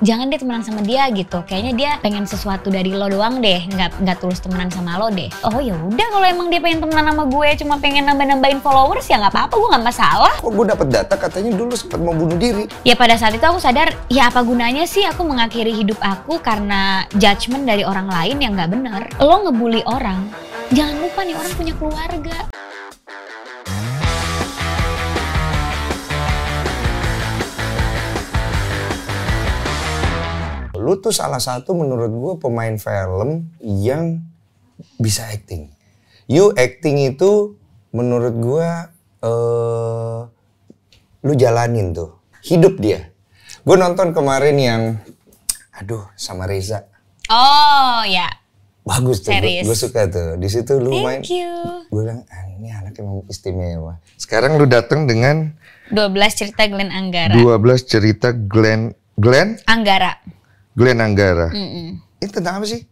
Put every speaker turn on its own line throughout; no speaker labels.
jangan deh temenan sama dia gitu kayaknya dia pengen sesuatu dari lo doang deh nggak nggak tulus temenan sama lo deh oh ya udah kalau emang dia pengen temenan sama gue cuma pengen nambah nambahin followers ya nggak apa apa gue nggak masalah kok
gue dapet data katanya dulu sempat mau bunuh diri
ya pada saat itu aku sadar ya apa gunanya sih aku mengakhiri hidup aku karena judgement dari orang lain yang nggak benar lo ngebully orang jangan lupa nih orang punya keluarga
Lu tuh salah satu menurut gue pemain film yang bisa acting. You acting itu menurut gue uh, lu jalanin tuh hidup dia. Gue nonton kemarin yang aduh sama Reza.
Oh ya. Yeah.
Bagus tuh, gue suka tuh. Di situ lu Thank main. You. Gue bilang, ah, ini anak yang istimewa. Sekarang lu datang dengan
12 cerita Glenn Anggara.
12 cerita Glenn Glenn Anggara. Glenn Anggara. Mm
-mm. Ini tentang apa sih?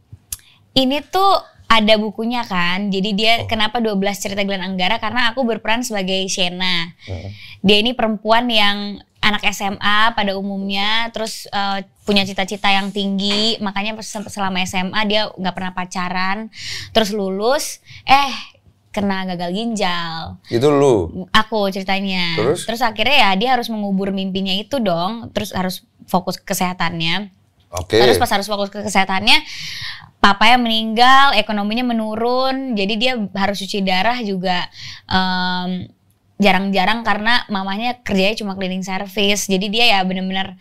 Ini tuh ada bukunya kan. Jadi dia oh. kenapa 12 cerita Glenn Anggara karena aku berperan sebagai Shena. Hmm. Dia ini perempuan yang anak SMA pada umumnya terus uh, punya cita-cita yang tinggi, makanya selama SMA dia nggak pernah pacaran, terus lulus eh kena gagal ginjal.
Itu lu.
Aku ceritanya. Terus terus akhirnya ya dia harus mengubur mimpinya itu dong, terus harus fokus kesehatannya
Okay. Terus pas harus
fokus ke kesehatannya, papa yang meninggal, ekonominya menurun, jadi dia harus cuci darah juga jarang jarang-jarang karena mamanya kerjanya cuma cleaning service, jadi dia ya benar-benar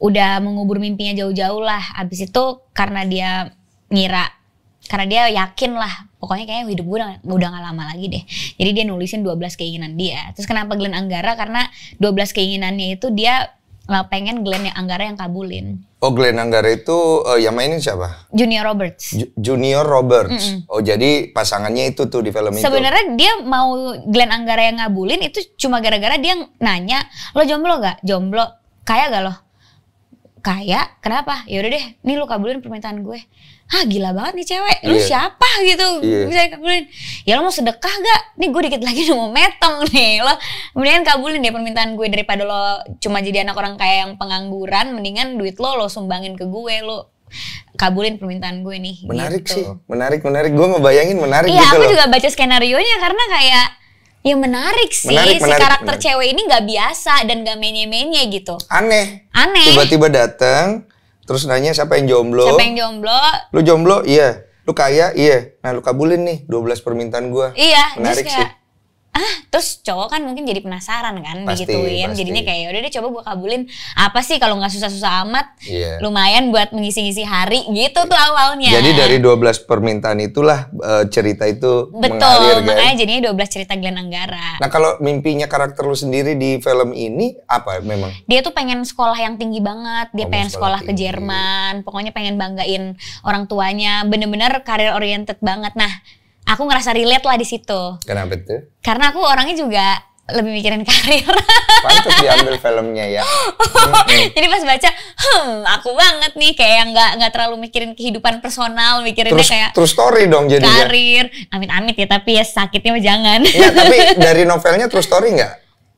udah mengubur mimpinya jauh-jauh lah. Abis itu karena dia ngira, karena dia yakin lah, pokoknya kayaknya hidup gue udah, udah gak lama lagi deh. Jadi dia nulisin 12 keinginan dia. Terus kenapa Glenn Anggara? Karena 12 keinginannya itu dia nggak pengen Glenn yang Anggara yang kabulin.
Oh, Glenn Anggara itu uh, yang mainin siapa?
Junior Roberts.
J Junior Roberts. Mm -mm. Oh, jadi pasangannya itu tuh di film ini. itu. Sebenarnya
dia mau Glenn Anggara yang ngabulin itu cuma gara-gara dia nanya, "Lo jomblo gak? Jomblo. Kaya gak lo?" Kaya, kenapa? Ya udah deh, nih lo kabulin permintaan gue ah gila banget nih cewek, lu yeah. siapa gitu? Yeah. Bisa kabulin. Ya lo mau sedekah gak? Nih gue dikit lagi udah mau metong nih. Lo mendingan kabulin deh permintaan gue daripada lo cuma jadi anak orang kaya yang pengangguran, mendingan duit lo lo sumbangin ke gue, lo kabulin permintaan gue nih. Gitu. Menarik gitu. sih,
menarik menarik. Gue ngebayangin menarik. Iya, gitu aku loh. juga
baca skenario nya karena kayak ya menarik sih menarik, si menarik, karakter menarik. cewek ini nggak biasa dan gak menye-menye gitu. Aneh. Aneh. Tiba-tiba
datang Terus nanya siapa yang jomblo? Siapa yang jomblo? Lu jomblo? Iya. Lu kaya? Iya. Nah, lu kabulin nih 12 permintaan gua. Iya, menarik sih
ah terus cowok kan mungkin jadi penasaran kan pasti, pasti. jadinya kayak udah deh coba gue kabulin apa sih kalau nggak susah-susah amat yeah. lumayan buat mengisi-ngisi hari gitu tuh awalnya jadi dari
12 permintaan itulah e, cerita itu betul mengalir, kan? makanya guys.
jadinya 12 cerita Glenn Anggara
nah kalau mimpinya karakter lu sendiri di film ini apa memang
dia tuh pengen sekolah yang tinggi banget dia Kamu oh, pengen sekolah, sekolah ke Jerman pokoknya pengen banggain orang tuanya bener-bener karir oriented banget nah aku ngerasa relate lah di situ. Kenapa itu? Karena aku orangnya juga lebih mikirin karir.
Pantas diambil filmnya ya.
Jadi pas baca, hmm, aku banget nih kayak yang nggak nggak terlalu mikirin kehidupan personal, mikirinnya terus, kayak terus
story dong jadi Karir,
amit-amit ya tapi ya sakitnya mah jangan. Iya, tapi
dari novelnya terus story nggak?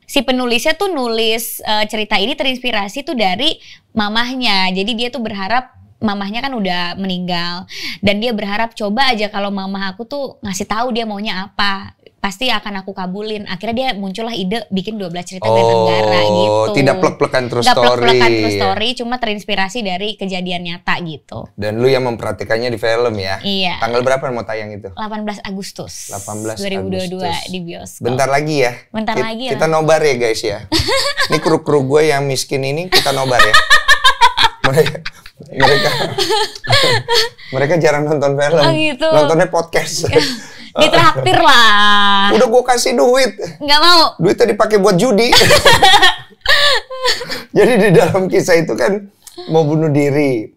Si penulisnya tuh nulis uh, cerita ini terinspirasi tuh dari mamahnya. Jadi dia tuh berharap mamahnya kan udah meninggal dan dia berharap coba aja kalau mamah aku tuh ngasih tahu dia maunya apa pasti akan aku kabulin. Akhirnya dia muncullah ide bikin 12 cerita oh, Negara gitu. tidak plek-plekan terus story. story. plek-plekan terus story, cuma terinspirasi dari kejadian nyata gitu.
Dan lu yang memperhatikannya di film ya? Iya. Tanggal berapa mau tayang itu?
18 Agustus. 18 2022 Agustus. di bioskop. Bentar lagi ya? Bentar kita, lagi ya. Kita
nobar ya guys ya. ini kru-kru gue yang miskin ini kita nobar ya. mereka mereka mereka jarang nonton film. Oh gitu. Nontonnya podcast.
Ditraktir lah. Udah gue kasih duit. Nggak mau.
duit tadi pakai buat judi. Jadi di dalam kisah itu kan mau bunuh diri.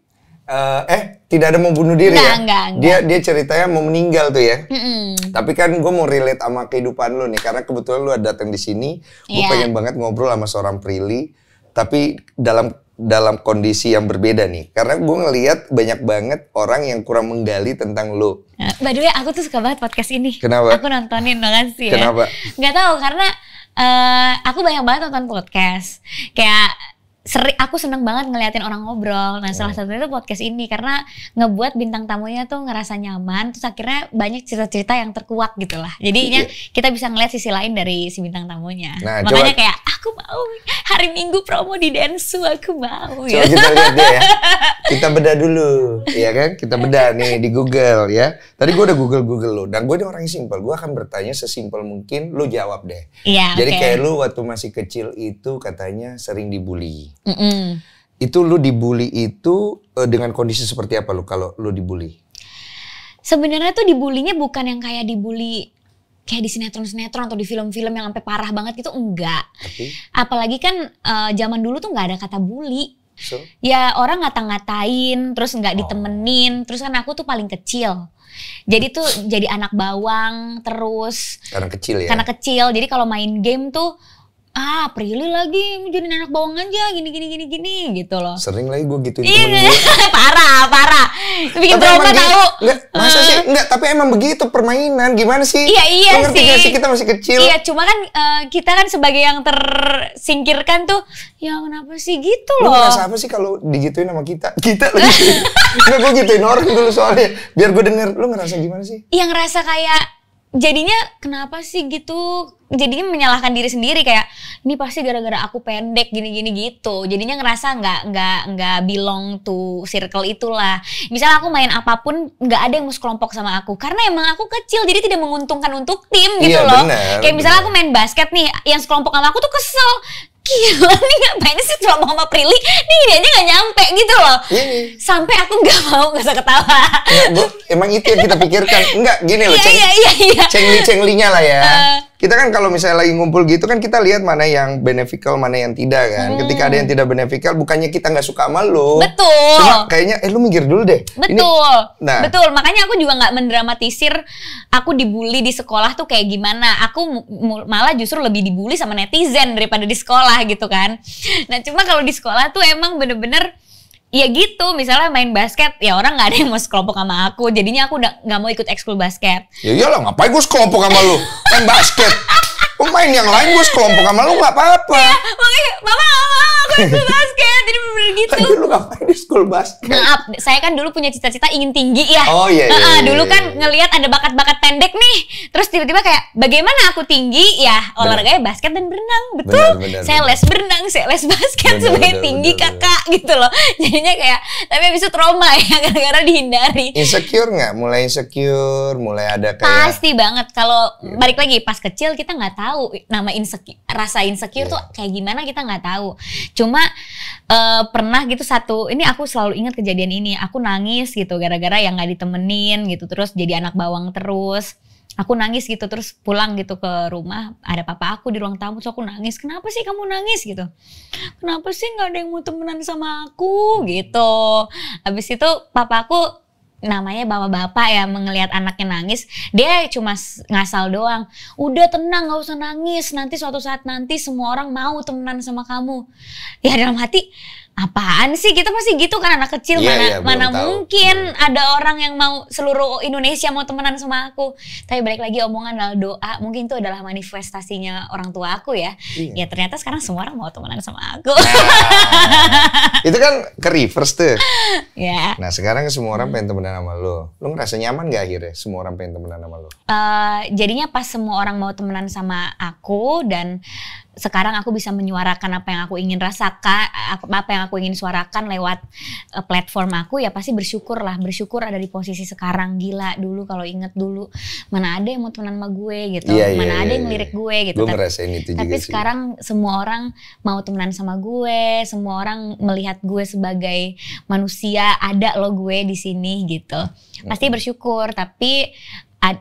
Uh, eh tidak ada mau bunuh diri enggak, ya. Enggak, enggak. Dia dia ceritanya mau meninggal tuh ya. Mm-mm. Tapi kan gue mau relate sama kehidupan lu nih karena kebetulan lu datang di sini. Gue yeah. pengen banget ngobrol sama seorang Prilly. Tapi dalam dalam kondisi yang berbeda nih karena gue ngelihat banyak banget orang yang kurang menggali tentang lo.
Nah, by the way, aku tuh suka banget podcast ini. Kenapa? Aku nontonin makasih. Ya? Kenapa? Gak tau karena uh, aku banyak banget nonton podcast. Kayak seri, aku seneng banget ngeliatin orang ngobrol. Nah, salah nah. satunya itu podcast ini karena ngebuat bintang tamunya tuh ngerasa nyaman, terus akhirnya banyak cerita-cerita yang terkuak gitu lah. Jadinya iya. kita bisa ngeliat sisi lain dari si bintang tamunya. Nah, Makanya coba, kayak aku mau hari Minggu promo di Densu aku mau. ya.
Coba kita lihat deh ya. Kita beda dulu, ya kan? Kita beda nih di Google ya. Tadi gue udah Google Google lo, dan gue ini orang yang simpel. Gue akan bertanya sesimpel mungkin, lo jawab deh.
Iya. Jadi okay. kayak lo
waktu masih kecil itu katanya sering dibully. Mm -mm. Itu lo dibully itu eh, dengan kondisi seperti apa lo kalau lo dibully?
Sebenarnya tuh dibulinya bukan yang kayak dibully kayak di sinetron-sinetron atau di film-film yang sampai parah banget gitu enggak. Tapi, Apalagi kan uh, zaman dulu tuh nggak ada kata bully. So? Ya orang nggak ngatain terus nggak oh. ditemenin, terus kan aku tuh paling kecil. Jadi tuh jadi anak bawang terus.
Karena kecil ya. Karena
kecil. Jadi kalau main game tuh ah Prilly lagi menjadi anak bawang aja gini gini gini gini gitu loh
sering lagi gue
gituin iya, parah parah Bikin tapi trauma tahu. Enggak, masa uh. sih? Enggak, eh. tapi emang
begitu permainan. Gimana sih? Iya, iya Lo ngerti sih. Gak sih kita masih kecil. Iya,
cuma kan uh, kita kan sebagai yang tersingkirkan tuh, ya kenapa sih gitu loh. Lu ngerasa apa sih kalau
digituin sama kita? Kita lagi. Enggak, gue gituin orang dulu soalnya. Biar gue denger, lu ngerasa gimana sih?
iya ngerasa kayak jadinya kenapa sih gitu jadinya menyalahkan diri sendiri kayak ini pasti gara-gara aku pendek gini-gini gitu jadinya ngerasa nggak nggak nggak belong to circle itulah misalnya aku main apapun nggak ada yang mau sekelompok sama aku karena emang aku kecil jadi tidak menguntungkan untuk tim gitu iya, loh bener, kayak misalnya aku main basket nih yang sekelompok sama aku tuh kesel gila nih ngapain sih cuma sama Prilly nih ini aja gak nyampe gitu loh iya, iya. sampai aku gak mau gak usah ketawa ya, bu, emang
itu yang kita pikirkan enggak gini loh iya, ceng, iya, iya, iya. cengli cenglinya lah ya uh, kita kan kalau misalnya lagi ngumpul gitu kan kita lihat mana yang beneficial mana yang tidak kan. Hmm. Ketika ada yang tidak beneficial bukannya kita nggak suka sama lo. Betul. Cuma kayaknya eh lu mikir dulu deh. Betul. Ini, nah.
Betul. Makanya aku juga nggak mendramatisir aku dibully di sekolah tuh kayak gimana. Aku malah justru lebih dibully sama netizen daripada di sekolah gitu kan. Nah, cuma kalau di sekolah tuh emang bener-bener ya gitu misalnya main basket ya orang nggak ada yang mau sekelompok sama aku jadinya aku udah nggak mau ikut ekskul basket
ya iyalah ngapain gue sekelompok sama lu main basket pemain yang lain gue sekelompok sama lu nggak apa-apa
ya, mama mama school basket jadi bener gitu Tadi lu ngapain di school basket maaf, saya kan dulu punya cita-cita ingin tinggi ya oh iya, iya, uh, dulu iya, kan iya. ngelihat ada bakat-bakat pendek nih terus tiba-tiba kayak bagaimana aku tinggi ya olahraganya basket dan berenang betul bener, bener, saya les berenang saya les basket bener, supaya bener, tinggi bener, kakak bener. gitu loh jadinya kayak tapi habis itu trauma ya gara-gara dihindari
insecure nggak mulai insecure mulai ada kayak pasti
banget kalau gitu. balik lagi pas kecil kita nggak tahu nama insecure rasa insecure yeah. tuh kayak gimana kita nggak tahu Cuma uh, pernah gitu satu ini aku selalu ingat kejadian ini. Aku nangis gitu gara-gara yang nggak ditemenin gitu terus jadi anak bawang terus aku nangis gitu terus pulang gitu ke rumah ada papa aku di ruang tamu so aku nangis kenapa sih kamu nangis gitu kenapa sih nggak ada yang mau temenan sama aku gitu habis itu papa aku namanya bapak-bapak ya mengelihat anaknya nangis dia cuma ngasal doang udah tenang gak usah nangis nanti suatu saat nanti semua orang mau temenan sama kamu ya dalam hati apaan sih kita pasti gitu kan anak kecil yeah, mana yeah, iya, mana mungkin hmm. ada orang yang mau seluruh Indonesia mau temenan sama aku tapi balik lagi omongan lalu doa mungkin itu adalah manifestasinya orang tua aku ya yeah. ya ternyata sekarang semua orang mau temenan sama aku
nah, itu kan ke reverse tuh yeah. nah sekarang semua orang hmm. pengen temenan sama lo lo ngerasa nyaman gak akhirnya semua orang pengen temenan sama lo
uh, jadinya pas semua orang mau temenan sama aku dan sekarang aku bisa menyuarakan apa yang aku ingin rasakan, apa yang aku ingin suarakan lewat eh, platform aku ya pasti bersyukur lah, bersyukur ada di posisi sekarang gila dulu kalau inget dulu mana ada yang mau temenan sama gue gitu, yeah, iya, mana yeah, ada yeah, yang iya. lirik yeah. gue gitu. Gue itu tapi juga Tapi sekarang semua orang mau temenan sama gue, semua orang melihat gue sebagai manusia, ada lo gue di sini gitu. Hmm. Pasti bersyukur, tapi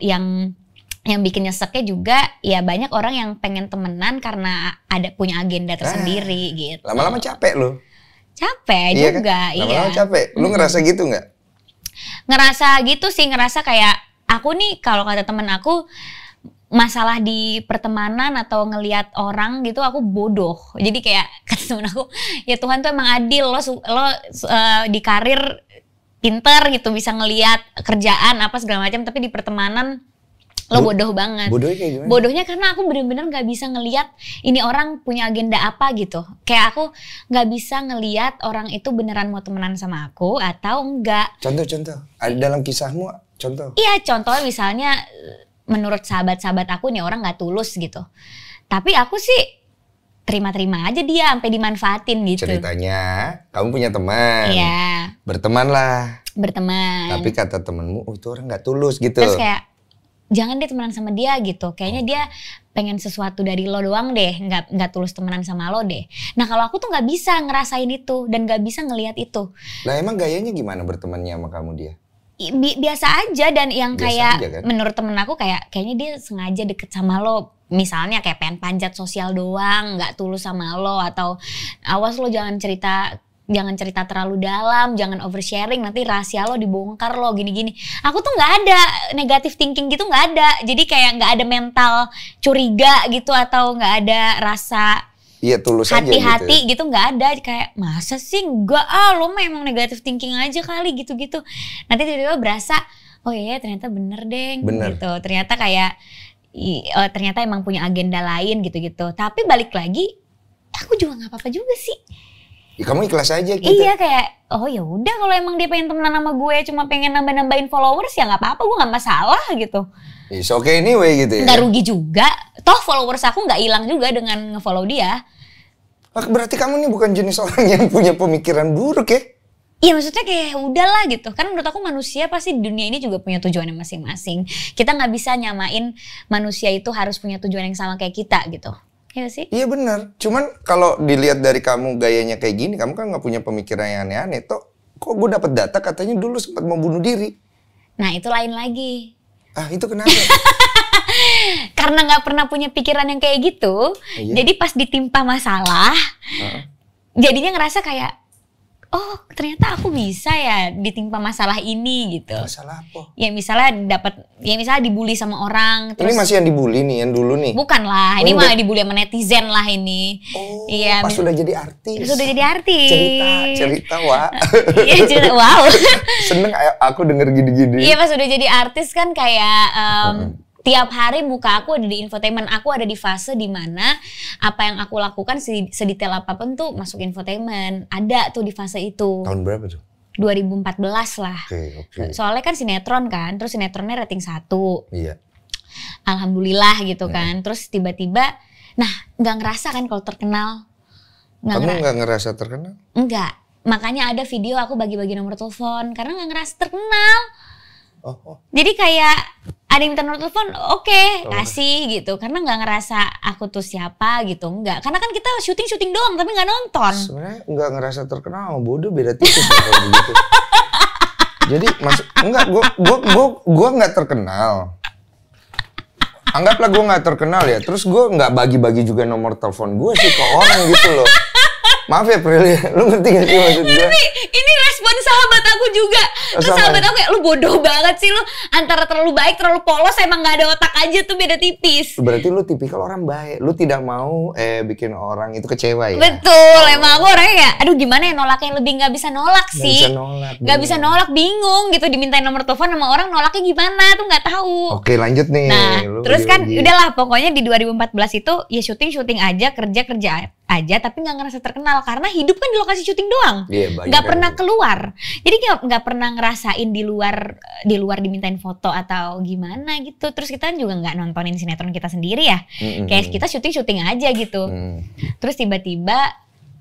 yang yang bikin nyeseknya juga ya banyak orang yang pengen temenan karena ada punya agenda ah. tersendiri ah, gitu. Lama-lama capek lo. Capek iya kan? juga, kan? Lama-lama
iya. capek. Lu ngerasa gitu nggak?
Ngerasa gitu sih, ngerasa kayak aku nih kalau kata temen aku masalah di pertemanan atau ngelihat orang gitu aku bodoh jadi kayak kata temen aku ya Tuhan tuh emang adil lo lo uh, di karir pinter gitu bisa ngelihat kerjaan apa segala macam tapi di pertemanan lo bodoh banget. Bodohnya kayak gimana? Bodohnya karena aku bener-bener nggak bisa ngeliat ini orang punya agenda apa gitu. Kayak aku nggak bisa ngeliat orang itu beneran mau temenan sama aku atau enggak.
Contoh-contoh. Ada dalam kisahmu contoh?
Iya contoh misalnya menurut sahabat-sahabat aku nih orang nggak tulus gitu. Tapi aku sih terima-terima aja dia sampai dimanfaatin gitu. Ceritanya
kamu punya teman. Iya. lah
Berteman. Tapi
kata temenmu, oh itu orang nggak tulus gitu. Terus
kayak jangan deh temenan sama dia gitu. Kayaknya oh. dia pengen sesuatu dari lo doang deh, nggak nggak tulus temenan sama lo deh. Nah kalau aku tuh nggak bisa ngerasain itu dan nggak bisa ngelihat itu.
Nah emang gayanya gimana bertemannya sama kamu dia?
Bi biasa aja dan yang biasa kayak aja, kan? menurut temen aku kayak kayaknya dia sengaja deket sama lo misalnya kayak pengen panjat sosial doang nggak tulus sama lo atau awas lo jangan cerita jangan cerita terlalu dalam, jangan oversharing, nanti rahasia lo dibongkar lo gini-gini. Aku tuh nggak ada negatif thinking gitu nggak ada. Jadi kayak nggak ada mental curiga gitu atau nggak ada rasa
Iya gitu ya. hati-hati aja hati
gitu. gitu ada kayak masa sih nggak ah lo memang negatif thinking aja kali gitu-gitu. Nanti tiba-tiba berasa oh iya, iya ternyata bener deh gitu. Ternyata kayak oh, ternyata emang punya agenda lain gitu-gitu. Tapi balik lagi aku juga nggak apa-apa juga sih
ya kamu ikhlas aja gitu. Iya
kayak oh ya udah kalau emang dia pengen temenan sama gue cuma pengen nambah-nambahin followers ya nggak apa-apa gue nggak masalah gitu.
Oke okay anyway gitu ya. Gak
rugi juga. Toh followers aku nggak hilang juga dengan ngefollow dia. Ah, berarti kamu
ini bukan jenis orang yang punya pemikiran buruk ya?
Iya maksudnya kayak udahlah gitu. Kan menurut aku manusia pasti di dunia ini juga punya tujuan yang masing-masing. Kita nggak bisa nyamain manusia itu harus punya tujuan yang sama kayak kita gitu. Iya sih. Iya benar.
Cuman kalau dilihat dari kamu gayanya kayak gini, kamu kan nggak punya pemikiran yang aneh-aneh. Tuh, kok gue dapet data katanya dulu sempat mau bunuh diri.
Nah itu lain lagi. Ah itu kenapa? Karena nggak pernah punya pikiran yang kayak gitu. Iya. Jadi pas ditimpa masalah, uh -huh. jadinya ngerasa kayak oh ternyata aku bisa ya ditimpa masalah ini gitu. Masalah apa? Ya misalnya dapat, ya misalnya dibully sama orang. Terus, ini masih
yang dibully nih, yang dulu nih?
Bukan lah, oh, ini malah dibully sama netizen lah ini. Oh, ya, pas sudah jadi artis. Sudah jadi artis. Cerita,
cerita wah. Iya cerita, wow. Seneng aku denger gini-gini. Iya
pas sudah jadi artis kan kayak um, tiap hari muka aku ada di infotainment aku ada di fase dimana apa yang aku lakukan sedetail apapun tuh masuk infotainment ada tuh di fase itu tahun berapa tuh 2014 lah okay, okay. soalnya kan sinetron kan terus sinetronnya rating satu iya. alhamdulillah gitu kan -hmm. terus tiba-tiba nah nggak ngerasa kan kalau terkenal gak kamu nggak
ngerasa terkenal
enggak makanya ada video aku bagi-bagi nomor telepon karena nggak ngerasa terkenal jadi kayak ada yang minta nomor telepon, oke, okay, oh. kasih gitu. Karena nggak ngerasa aku tuh siapa gitu, nggak. Karena kan kita syuting-syuting doang, tapi nggak nonton. Sebenarnya
nggak ngerasa terkenal, bodoh beda tipis kalau begitu. Jadi masuk enggak, gue gua gua gua nggak terkenal. Anggaplah gue nggak terkenal ya, terus gue nggak bagi-bagi juga nomor telepon gue sih ke orang gitu loh. Maaf ya Prilly, ya. lu ngerti gak sih maksud gue?
ini respon sahabat aku juga. Terus sahabat aku kayak lu bodoh banget sih lu. Antara terlalu baik, terlalu polos, emang gak ada otak aja tuh beda tipis. Berarti
lu tipikal orang baik. Lu tidak mau eh bikin orang itu kecewa ya? Betul,
oh. emang aku orangnya kayak, aduh gimana ya nolaknya lebih gak bisa nolak sih. Gak bisa nolak. Gak bisa iya. nolak, bingung gitu. Dimintain nomor telepon sama orang nolaknya gimana tuh gak tahu.
Oke lanjut nih. Nah lu terus kan lagi. udahlah
pokoknya di 2014 itu ya syuting-syuting aja, kerja-kerja aja tapi gak ngerasa terkenal mahal karena hidup kan di lokasi syuting doang iya, nggak pernah itu. keluar jadi nggak pernah ngerasain di luar di luar dimintain foto atau gimana gitu terus kita juga nggak nontonin sinetron kita sendiri ya mm-hmm. kayak kita syuting syuting aja gitu mm. terus tiba-tiba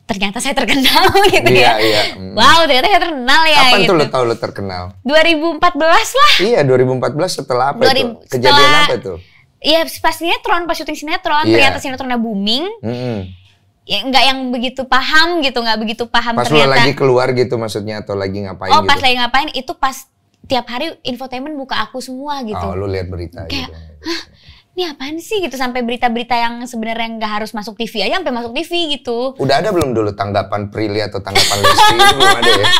ternyata saya terkenal gitu iya, ya. Iya. Mm. Wow, ternyata saya terkenal ya. Kapan gitu. tuh lo gitu.
tau lo terkenal?
2014 lah.
Iya, 2014 setelah apa 2000, itu? Kejadian setelah, apa tuh?
Iya, pas sinetron, pas syuting sinetron, yeah. ternyata sinetronnya booming. Mm -hmm ya nggak yang begitu paham gitu nggak begitu paham pas ternyata. Pas lagi
keluar gitu maksudnya atau lagi ngapain? Oh gitu. pas lagi
ngapain itu pas tiap hari infotainment buka aku semua gitu. Oh lu
lihat berita gitu. Kayak,
gitu. Hah, ini apaan sih gitu sampai berita-berita yang sebenarnya nggak harus masuk TV aja sampai masuk TV gitu. Udah ada belum
dulu tanggapan Prilly atau tanggapan Lesti belum ada ya?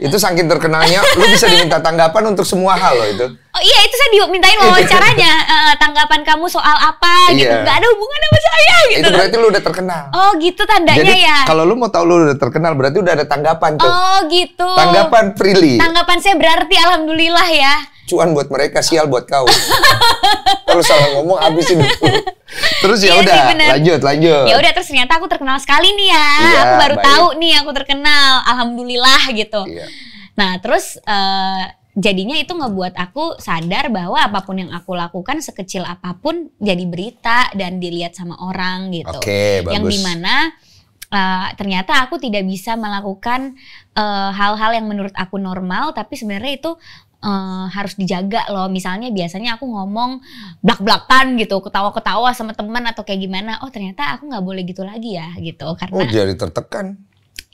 itu saking terkenalnya lu bisa diminta tanggapan untuk semua hal loh itu oh
iya itu saya dimintain wawancaranya uh, tanggapan kamu soal apa gitu. iya. Gak ada hubungan sama saya gitu itu berarti lu udah terkenal oh gitu tandanya Jadi, ya kalau
lu mau tahu lu udah terkenal berarti udah ada tanggapan tuh oh
gitu tanggapan Prilly tanggapan saya berarti alhamdulillah ya
cuan buat mereka, sial buat kau. Kalau salah ngomong habis ini terus ya iya udah, lanjut, lanjut. Ya udah
terus ternyata aku terkenal sekali nih ya. ya aku baru baik. tahu nih aku terkenal. Alhamdulillah gitu. ya. Nah, terus uh, jadinya itu ngebuat aku sadar bahwa apapun yang aku lakukan sekecil apapun jadi berita dan dilihat sama orang gitu. Oke, bagus. Yang dimana uh, ternyata aku tidak bisa melakukan eh, hal-hal uh, hal -hal yang menurut aku normal, tapi sebenarnya itu Eh, harus dijaga loh. Misalnya biasanya aku ngomong blak-blakan gitu, ketawa-ketawa sama teman atau kayak gimana. Oh ternyata aku nggak boleh gitu lagi ya gitu karena. Oh jadi
tertekan.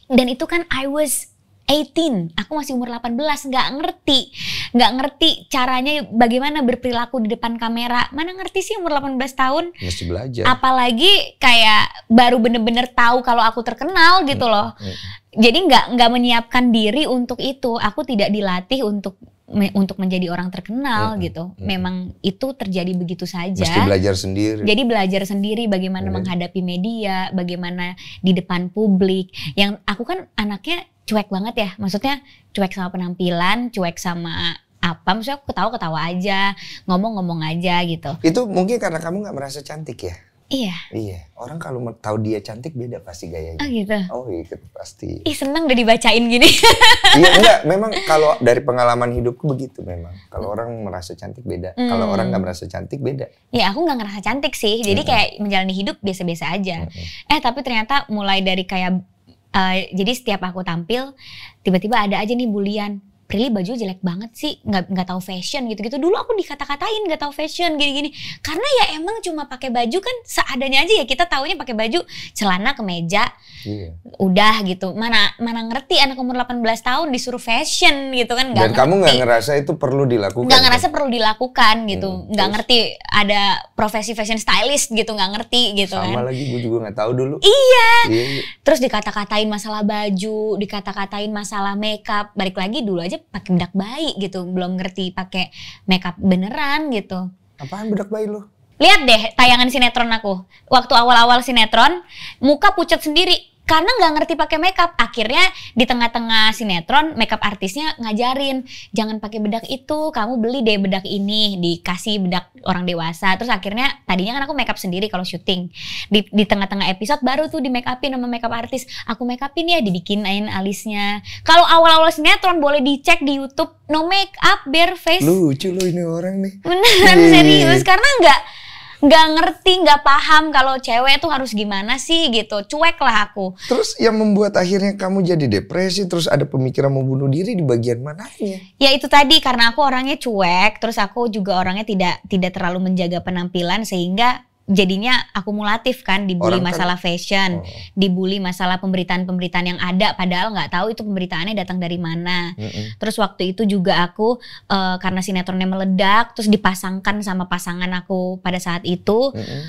Dan itu kan I was 18, aku masih umur 18, nggak ngerti, nggak ngerti caranya bagaimana berperilaku di depan kamera. Mana ngerti sih umur 18 tahun?
Mesti belajar.
Apalagi kayak baru bener-bener tahu kalau aku terkenal gitu hmm, loh. Hmm. Hmm. Jadi nggak nggak menyiapkan diri untuk itu. Aku tidak dilatih untuk me untuk menjadi orang terkenal hmm, gitu. Hmm. Memang itu terjadi begitu saja. Mesti belajar
sendiri. Jadi
belajar sendiri bagaimana hmm. menghadapi media, bagaimana di depan publik. Yang aku kan anaknya cuek banget ya. Maksudnya cuek sama penampilan, cuek sama apa maksudnya aku ketawa ketawa aja ngomong ngomong aja gitu itu mungkin karena
kamu nggak merasa cantik ya Iya. Iya. Orang kalau mau tahu dia cantik beda pasti gayanya. Oh gitu. Oh iya gitu, pasti.
Ih seneng udah dibacain gini. iya
enggak. Memang kalau dari pengalaman hidupku begitu memang. Kalau hmm. orang merasa cantik beda. Hmm. Kalau orang nggak merasa cantik beda.
Iya aku nggak ngerasa cantik sih. Jadi hmm. kayak menjalani hidup biasa-biasa aja. Hmm. Eh tapi ternyata mulai dari kayak Uh, jadi setiap aku tampil, tiba-tiba ada aja nih bulian. Prilly baju jelek banget sih nggak nggak tahu fashion gitu gitu dulu aku dikata-katain nggak tahu fashion gini-gini karena ya emang cuma pakai baju kan seadanya aja ya kita taunya pakai baju celana kemeja iya. udah gitu mana mana ngerti anak umur 18 tahun disuruh fashion gitu kan gak dan ngerti. kamu nggak
ngerasa itu perlu dilakukan nggak kan? ngerasa
kan? perlu dilakukan gitu hmm, nggak hmm, ngerti ada profesi fashion stylist gitu nggak ngerti gitu sama kan.
lagi gue juga nggak tahu dulu
iya, iya, iya. terus dikata-katain masalah baju dikata-katain masalah makeup balik lagi dulu aja pakai bedak bayi gitu belum ngerti pakai makeup beneran gitu apaan bedak bayi lo lihat deh tayangan sinetron aku waktu awal-awal sinetron muka pucat sendiri karena nggak ngerti pakai makeup akhirnya di tengah-tengah sinetron makeup artisnya ngajarin jangan pakai bedak itu kamu beli deh bedak ini dikasih bedak orang dewasa terus akhirnya tadinya kan aku makeup sendiri kalau syuting di di tengah-tengah episode baru tuh di make upin sama makeup artis aku make upin ya dibikinin alisnya kalau awal-awal sinetron boleh dicek di YouTube no makeup up bare face lucu lo ini orang nih beneran serius karena nggak nggak ngerti nggak paham kalau cewek tuh harus gimana sih gitu cuek lah aku
terus yang membuat akhirnya kamu jadi depresi terus ada pemikiran membunuh diri di bagian mana
iya. ya itu tadi karena aku orangnya cuek terus aku juga orangnya tidak tidak terlalu menjaga penampilan sehingga jadinya akumulatif kan dibully kan masalah fashion, oh. dibully masalah pemberitaan-pemberitaan yang ada padahal nggak tahu itu pemberitaannya datang dari mana. Mm -hmm. Terus waktu itu juga aku uh, karena sinetronnya meledak terus dipasangkan sama pasangan aku pada saat itu. Mm -hmm.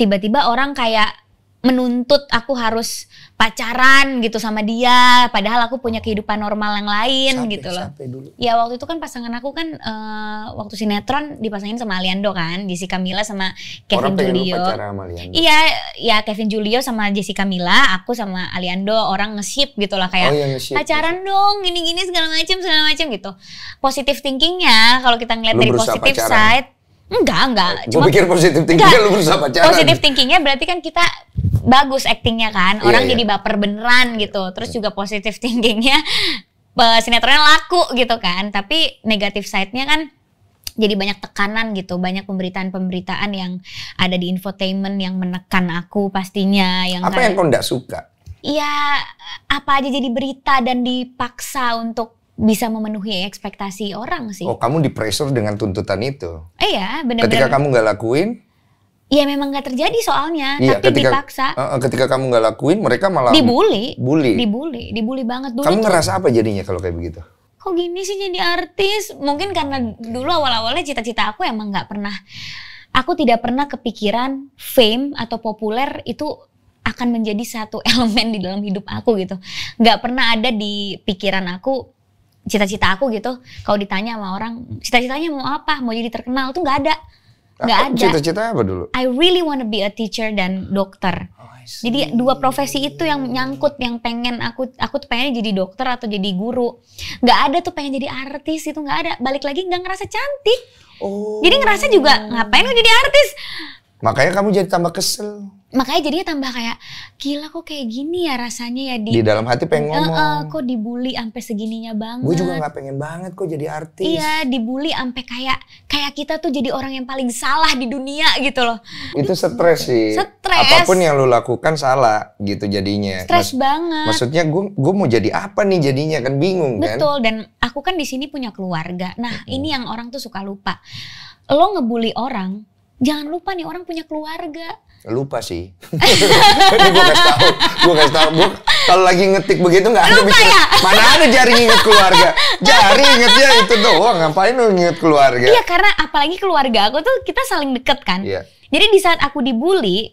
Tiba-tiba orang kayak menuntut aku harus pacaran gitu sama dia padahal aku punya kehidupan normal yang lain sampai, gitu loh. Sampai dulu. Ya waktu itu kan pasangan aku kan uh, waktu sinetron dipasangin sama Aliando kan, Jessica Mila sama Kevin Orang Julio. sama Iya, ya Kevin Julio sama Jessica Mila, aku sama Aliando orang nge gitu lah kayak oh, iya, nge pacaran nge dong gini-gini segala macam segala macam gitu. Positif thinkingnya kalau kita ngeliat Lu dari positif side Enggak, enggak. Gue pikir positif thinkingnya lu berusaha pacaran. Positif thinkingnya berarti kan kita bagus actingnya kan. Iya, Orang yeah, jadi baper beneran gitu. Terus iya. juga positif thinkingnya sinetronnya laku gitu kan. Tapi negatif side-nya kan jadi banyak tekanan gitu, banyak pemberitaan-pemberitaan yang ada di infotainment yang menekan aku pastinya. Yang Apa kayak, yang kau nggak suka? Iya, apa aja jadi berita dan dipaksa untuk bisa memenuhi ekspektasi orang sih. Oh,
kamu di pressure dengan tuntutan itu.
Eh iya, benar Ketika kamu nggak lakuin, Iya memang nggak terjadi soalnya, iya, tapi ketika, dipaksa. Uh,
ketika kamu nggak lakuin, mereka malah dibully. Bully.
Dibully, dibully banget dulu. Kamu tuh. ngerasa apa
jadinya kalau kayak begitu?
Kok gini sih jadi artis? Mungkin karena dulu awal-awalnya cita-cita aku emang nggak pernah, aku tidak pernah kepikiran fame atau populer itu akan menjadi satu elemen di dalam hidup aku gitu. Nggak pernah ada di pikiran aku cita-cita aku gitu kalau ditanya sama orang cita-citanya mau apa mau jadi terkenal tuh nggak ada nggak ah, ada cita-cita apa dulu I really wanna be a teacher dan dokter oh, jadi dua profesi itu yang nyangkut yang pengen aku aku tuh pengen jadi dokter atau jadi guru nggak ada tuh pengen jadi artis itu nggak ada balik lagi nggak ngerasa cantik oh. jadi ngerasa juga oh. ngapain mau jadi artis
makanya kamu jadi tambah kesel
makanya jadinya tambah kayak gila kok kayak gini ya rasanya ya di, di dalam hati pengen ngomong uh, uh, kok dibully sampai segininya banget gue juga nggak pengen banget kok jadi
artis iya
dibully sampai kayak kayak kita tuh jadi orang yang paling salah di dunia gitu loh
itu stres sih stres apapun yang lu lakukan salah gitu jadinya stres Mas, banget maksudnya gue gue mau jadi apa nih jadinya kan bingung betul, kan betul
dan aku kan di sini punya keluarga nah -hmm. ini yang orang tuh suka lupa lo ngebully orang jangan lupa nih orang punya keluarga
Lupa sih. gue kasih tau. Gue kasih tau. Gue kalau lagi ngetik begitu nggak ada bisa, Ya? Mana ada jari inget keluarga. Jari ingetnya itu doang. Ngapain lu inget keluarga? Iya
karena apalagi keluarga aku tuh kita saling deket kan. Iya. Jadi di saat aku dibully,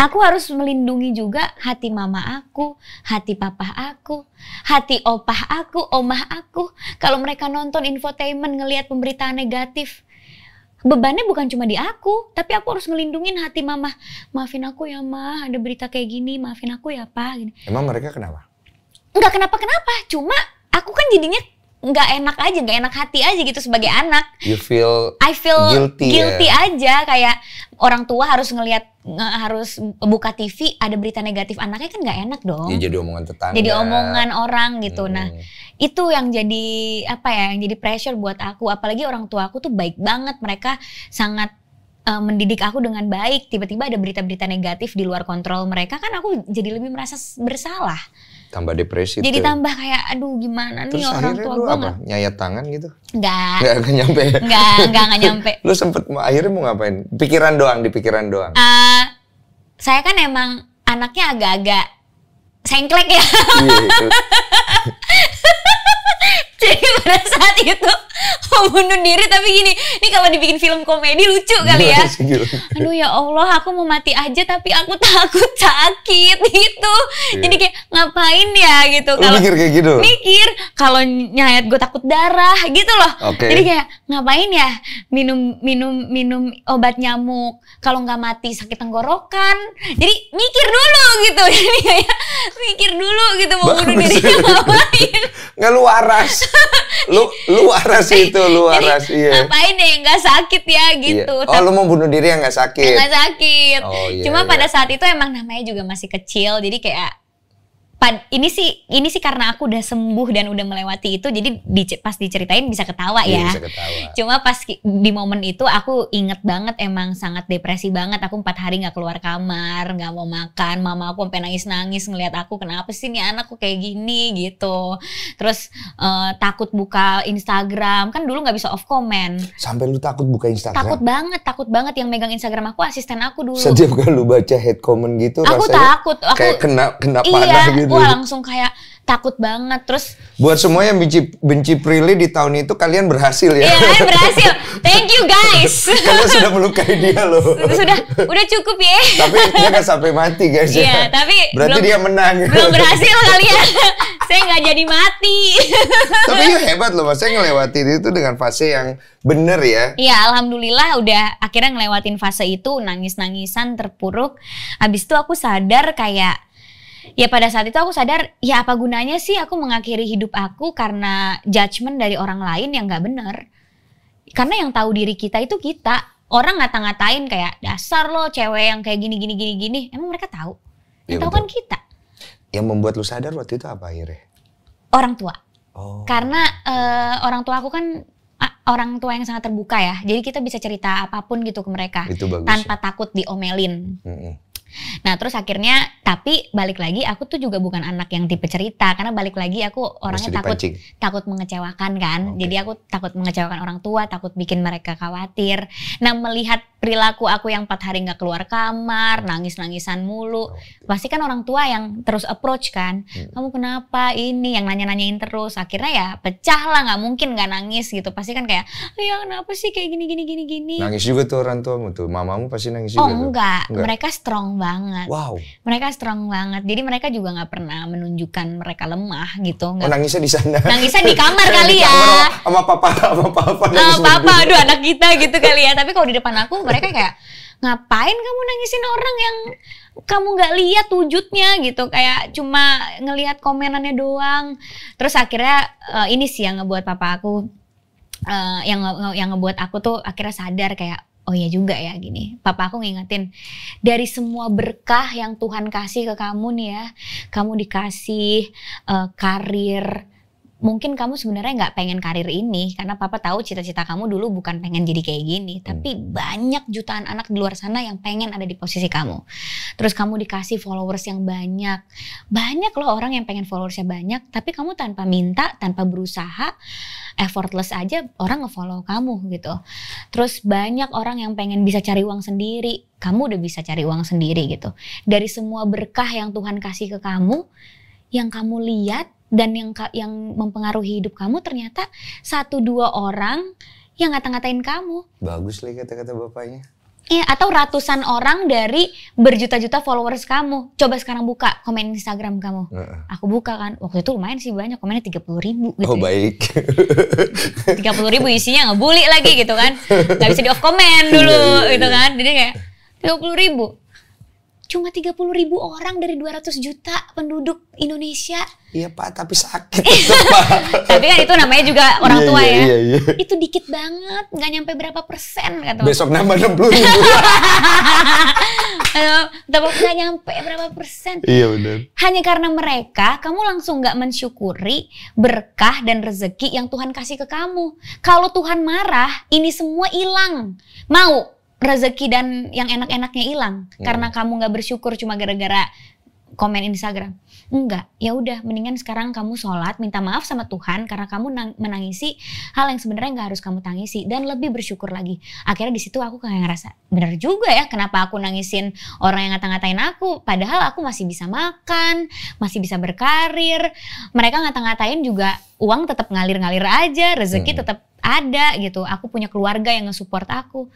aku harus melindungi juga hati mama aku, hati papa aku, hati opah aku, omah aku. Kalau mereka nonton infotainment ngelihat pemberitaan negatif, bebannya bukan cuma di aku, tapi aku harus ngelindungin hati mama. Maafin aku ya, Ma, ada berita kayak gini, maafin aku ya, Pa. Gini. Gitu.
Emang mereka kenapa?
Enggak kenapa-kenapa, cuma aku kan jadinya nggak enak aja, nggak enak hati aja gitu sebagai anak.
You feel
I feel guilty, ya? guilty ya? aja kayak orang tua harus ngelihat harus buka TV ada berita negatif anaknya kan nggak enak dong. Ya, jadi
omongan tetangga. Jadi omongan
orang gitu. Nah, hmm. Nah, itu yang jadi apa ya, yang jadi pressure buat aku apalagi orang tua aku tuh baik banget, mereka sangat uh, mendidik aku dengan baik. Tiba-tiba ada berita-berita negatif di luar kontrol mereka kan aku jadi lebih merasa bersalah
tambah depresi jadi tuh. tambah
kayak aduh gimana Terus nih orang tua gue apa?
nyayat tangan gitu nggak nggak nggak nyampe nggak
nggak nggak nyampe lu sempet
akhirnya mau ngapain pikiran doang di pikiran doang
uh, saya kan emang anaknya agak-agak sengklek ya iya, iya. jadi pada saat itu mau bunuh diri tapi gini ini kalau dibikin film komedi lucu kali ya iya, aduh ya Allah aku mau mati aja tapi aku takut sakit gitu iya. jadi kayak ngapain ya gitu kalau mikir kayak gitu mikir kalau nyayat gue takut darah gitu loh okay. jadi kayak ngapain ya minum minum minum obat nyamuk kalau nggak mati sakit tenggorokan jadi mikir dulu gitu jadi kayak mikir dulu gitu mau bunuh diri ngapain
nggak lu waras lu lu waras sih itu luar ras iya.
Ngapain deh ya nggak sakit ya iya. gitu. Iya. Oh lu mau bunuh
diri yang nggak sakit? Nggak
sakit. Oh, iya, Cuma iya. pada saat itu emang namanya juga masih kecil jadi kayak pad, ini sih ini sih karena aku udah sembuh dan udah melewati itu jadi di, pas diceritain bisa ketawa iya, ya. bisa ketawa. Cuma pas di momen itu aku inget banget emang sangat depresi banget. Aku empat hari nggak keluar kamar, nggak mau makan. Mama aku sampai nangis nangis ngeliat aku kenapa sih nih anakku kayak gini gitu. Terus uh, takut buka Instagram kan dulu nggak bisa off comment.
Sampai lu takut buka Instagram? Takut
banget, takut banget yang megang Instagram aku asisten aku dulu. Setiap kali lu
baca head comment gitu. Aku takut. Aku kayak kena kena panah iya, gitu wah
langsung kayak takut banget terus
buat semua yang benci benci Prilly di tahun itu kalian berhasil ya iya berhasil
thank you guys Kalian sudah
melukai dia loh sudah
udah cukup ya tapi dia nggak
sampai mati guys iya ya. tapi berarti belum, dia menang belum berhasil kalian
ya. saya nggak jadi mati tapi ya hebat
loh mas saya ngelewatin itu dengan fase yang bener ya
iya alhamdulillah udah akhirnya ngelewatin fase itu nangis nangisan terpuruk habis itu aku sadar kayak ya pada saat itu aku sadar ya apa gunanya sih aku mengakhiri hidup aku karena judgement dari orang lain yang nggak bener karena yang tahu diri kita itu kita orang ngata-ngatain kayak dasar lo cewek yang kayak gini gini gini gini emang mereka tahu yang ya, tahu kan
kita yang membuat lu sadar waktu itu apa akhirnya orang tua oh.
karena uh, orang tua aku kan orang tua yang sangat terbuka ya jadi kita bisa cerita apapun gitu ke mereka itu bagus, tanpa ya. takut diomelin mm -hmm Nah terus akhirnya tapi balik lagi aku tuh juga bukan anak yang tipe cerita karena balik lagi aku orangnya takut takut mengecewakan kan. Okay. Jadi aku takut mengecewakan orang tua, takut bikin mereka khawatir. Nah melihat perilaku aku yang empat hari nggak keluar kamar, hmm. nangis-nangisan mulu. Oh. Pasti kan orang tua yang terus approach kan, hmm. kamu kenapa ini yang nanya-nanyain terus. Akhirnya ya pecah lah, nggak mungkin nggak nangis gitu. Pasti kan kayak, ya kenapa sih kayak gini gini gini gini. Nangis
juga tuh orang tuamu tuh, mamamu pasti nangis oh, juga. Oh enggak, enggak. mereka
strong banget. Wow. Mereka strong banget. Jadi mereka juga nggak pernah menunjukkan mereka lemah gitu. Oh, nangisnya di sana. Nangisnya di kamar kali di ya. kamar ya.
sama papa, sama papa. Sama papa, aduh
anak kita gitu kali ya. Tapi kalau di depan aku mereka kayak ngapain kamu nangisin orang yang kamu nggak lihat wujudnya gitu kayak cuma ngelihat komenannya doang terus akhirnya uh, ini sih yang ngebuat papa aku uh, yang yang ngebuat aku tuh akhirnya sadar kayak oh ya juga ya gini. Papa aku ngingetin dari semua berkah yang Tuhan kasih ke kamu nih ya, kamu dikasih uh, karir, mungkin kamu sebenarnya nggak pengen karir ini karena papa tahu cita-cita kamu dulu bukan pengen jadi kayak gini hmm. tapi banyak jutaan anak di luar sana yang pengen ada di posisi kamu terus kamu dikasih followers yang banyak banyak loh orang yang pengen followersnya banyak tapi kamu tanpa minta tanpa berusaha effortless aja orang ngefollow kamu gitu terus banyak orang yang pengen bisa cari uang sendiri kamu udah bisa cari uang sendiri gitu dari semua berkah yang Tuhan kasih ke kamu yang kamu lihat dan yang yang mempengaruhi hidup kamu ternyata satu dua orang yang ngata-ngatain kamu.
Bagus lah kata-kata
bapaknya. Iya, atau ratusan orang dari berjuta-juta followers kamu. Coba sekarang buka komen Instagram kamu. Uh. Aku buka kan. Waktu itu lumayan sih banyak, komennya tiga puluh ribu gitu. Oh ya. baik. Tiga puluh ribu isinya ngebully lagi gitu kan. Gak bisa di off komen dulu iya, iya, gitu iya. kan. Jadi kayak tiga puluh ribu cuma 30 ribu orang dari 200 juta penduduk Indonesia. Iya Pak, tapi sakit itu Pak. tapi kan itu namanya juga orang iya, tua iya, ya. Iya,
iya. Itu dikit
banget, nggak nyampe berapa persen kata Besok nambah 60 ribu. Tapi nggak nyampe berapa persen. Iya benar. Hanya karena mereka, kamu langsung nggak mensyukuri berkah dan rezeki yang Tuhan kasih ke kamu. Kalau Tuhan marah, ini semua hilang. Mau rezeki dan yang enak-enaknya hilang hmm. karena kamu nggak bersyukur cuma gara-gara komen Instagram. Enggak, ya udah mendingan sekarang kamu sholat minta maaf sama Tuhan karena kamu menangisi hal yang sebenarnya nggak harus kamu tangisi dan lebih bersyukur lagi. Akhirnya di situ aku kayak ngerasa bener juga ya kenapa aku nangisin orang yang ngata-ngatain aku padahal aku masih bisa makan, masih bisa berkarir. Mereka ngata-ngatain juga uang tetap ngalir-ngalir aja, rezeki hmm. tetap ada gitu. Aku punya keluarga yang nge-support aku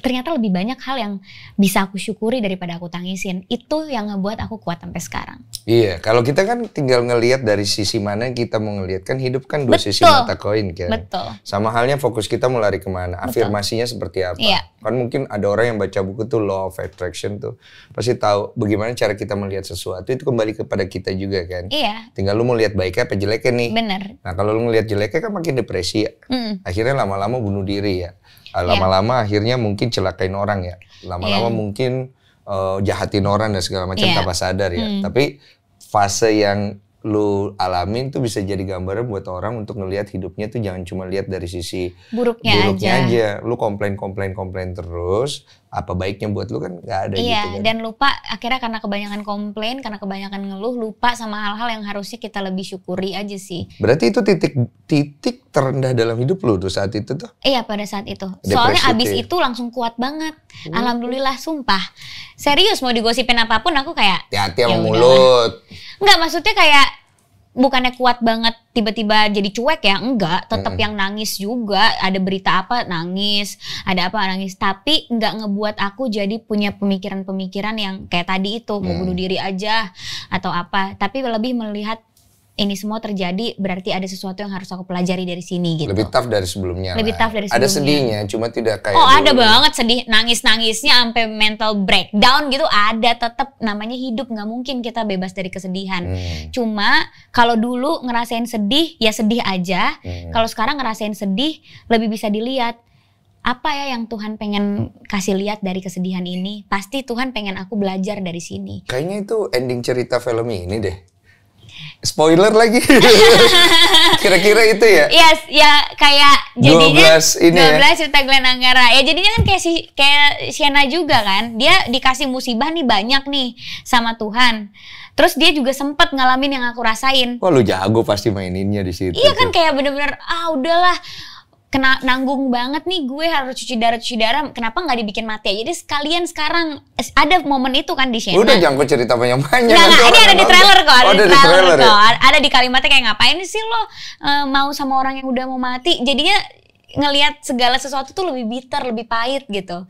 ternyata lebih banyak hal yang bisa aku syukuri daripada aku tangisin. Itu yang ngebuat aku kuat sampai sekarang.
Iya, kalau kita kan tinggal ngelihat dari sisi mana kita mau ngelihat kan hidup kan dua Betul. sisi mata koin kan. Betul. Sama halnya fokus kita mau lari kemana, Betul. afirmasinya seperti apa. Iya. Kan mungkin ada orang yang baca buku tuh law of attraction tuh pasti tahu bagaimana cara kita melihat sesuatu itu kembali kepada kita juga kan. Iya. Tinggal lu mau lihat baiknya apa jeleknya nih. Bener. Nah kalau lu ngelihat jeleknya kan makin depresi, ya. mm. akhirnya lama-lama bunuh diri ya. Ah, iya. lama-lama yeah. akhirnya mungkin celakain orang ya lama-lama yeah. mungkin uh, jahatin orang dan segala macam yeah. tanpa sadar ya mm. tapi fase yang lu alamin tuh bisa jadi gambaran buat orang untuk ngelihat hidupnya tuh jangan cuma lihat dari sisi
buruknya, buruknya aja. aja.
Lu komplain komplain komplain terus, apa baiknya buat lu kan nggak ada iya, gitu iya dan
lupa akhirnya karena kebanyakan komplain, karena kebanyakan ngeluh, lupa sama hal-hal yang harusnya kita lebih syukuri aja sih.
Berarti itu titik titik terendah dalam hidup lu tuh saat itu tuh.
Iya, pada saat itu. Soalnya abis ya? itu langsung kuat banget. Hmm. Alhamdulillah sumpah. Serius mau digosipin apapun aku kayak
hati-hati sama ya mulut.
Enggak maksudnya kayak bukannya kuat banget tiba-tiba jadi cuek ya enggak tetap mm -hmm. yang nangis juga ada berita apa nangis ada apa nangis tapi enggak ngebuat aku jadi punya pemikiran-pemikiran yang kayak tadi itu mau mm. bunuh diri aja atau apa tapi lebih melihat ini semua terjadi berarti ada sesuatu yang harus aku pelajari dari sini gitu. Lebih tough
dari sebelumnya. Lebih lah. tough dari sebelumnya. Ada sedihnya, cuma tidak kayak Oh, dulu. ada
banget sedih, nangis-nangisnya sampai mental breakdown gitu ada tetap namanya hidup nggak mungkin kita bebas dari kesedihan. Hmm. Cuma kalau dulu ngerasain sedih ya sedih aja. Hmm. Kalau sekarang ngerasain sedih lebih bisa dilihat apa ya yang Tuhan pengen hmm. kasih lihat dari kesedihan ini? Pasti Tuhan pengen aku belajar dari sini. Kayaknya itu
ending cerita film ini deh. Spoiler lagi. Kira-kira itu ya?
Yes, ya kayak jadinya 12 ini 12 ya? cerita Glenn Anggara. Ya jadinya kan kayak si kayak Sienna juga kan. Dia dikasih musibah nih banyak nih sama Tuhan. Terus dia juga sempat ngalamin yang aku rasain. Wah
lu jago pasti maininnya di situ. Iya kan
tuh. kayak bener-bener ah udahlah kena nanggung banget nih gue harus cuci darah cuci darah kenapa nggak dibikin mati aja? jadi sekalian sekarang ada momen itu kan di sini. udah jangan
cerita banyak banyak nggak ini ada di trailer kok ada, oh, di trailer, trailer ya? kok
ada di kalimatnya kayak ngapain sih lo eh, mau sama orang yang udah mau mati jadinya ngelihat segala sesuatu tuh lebih bitter, lebih pahit gitu.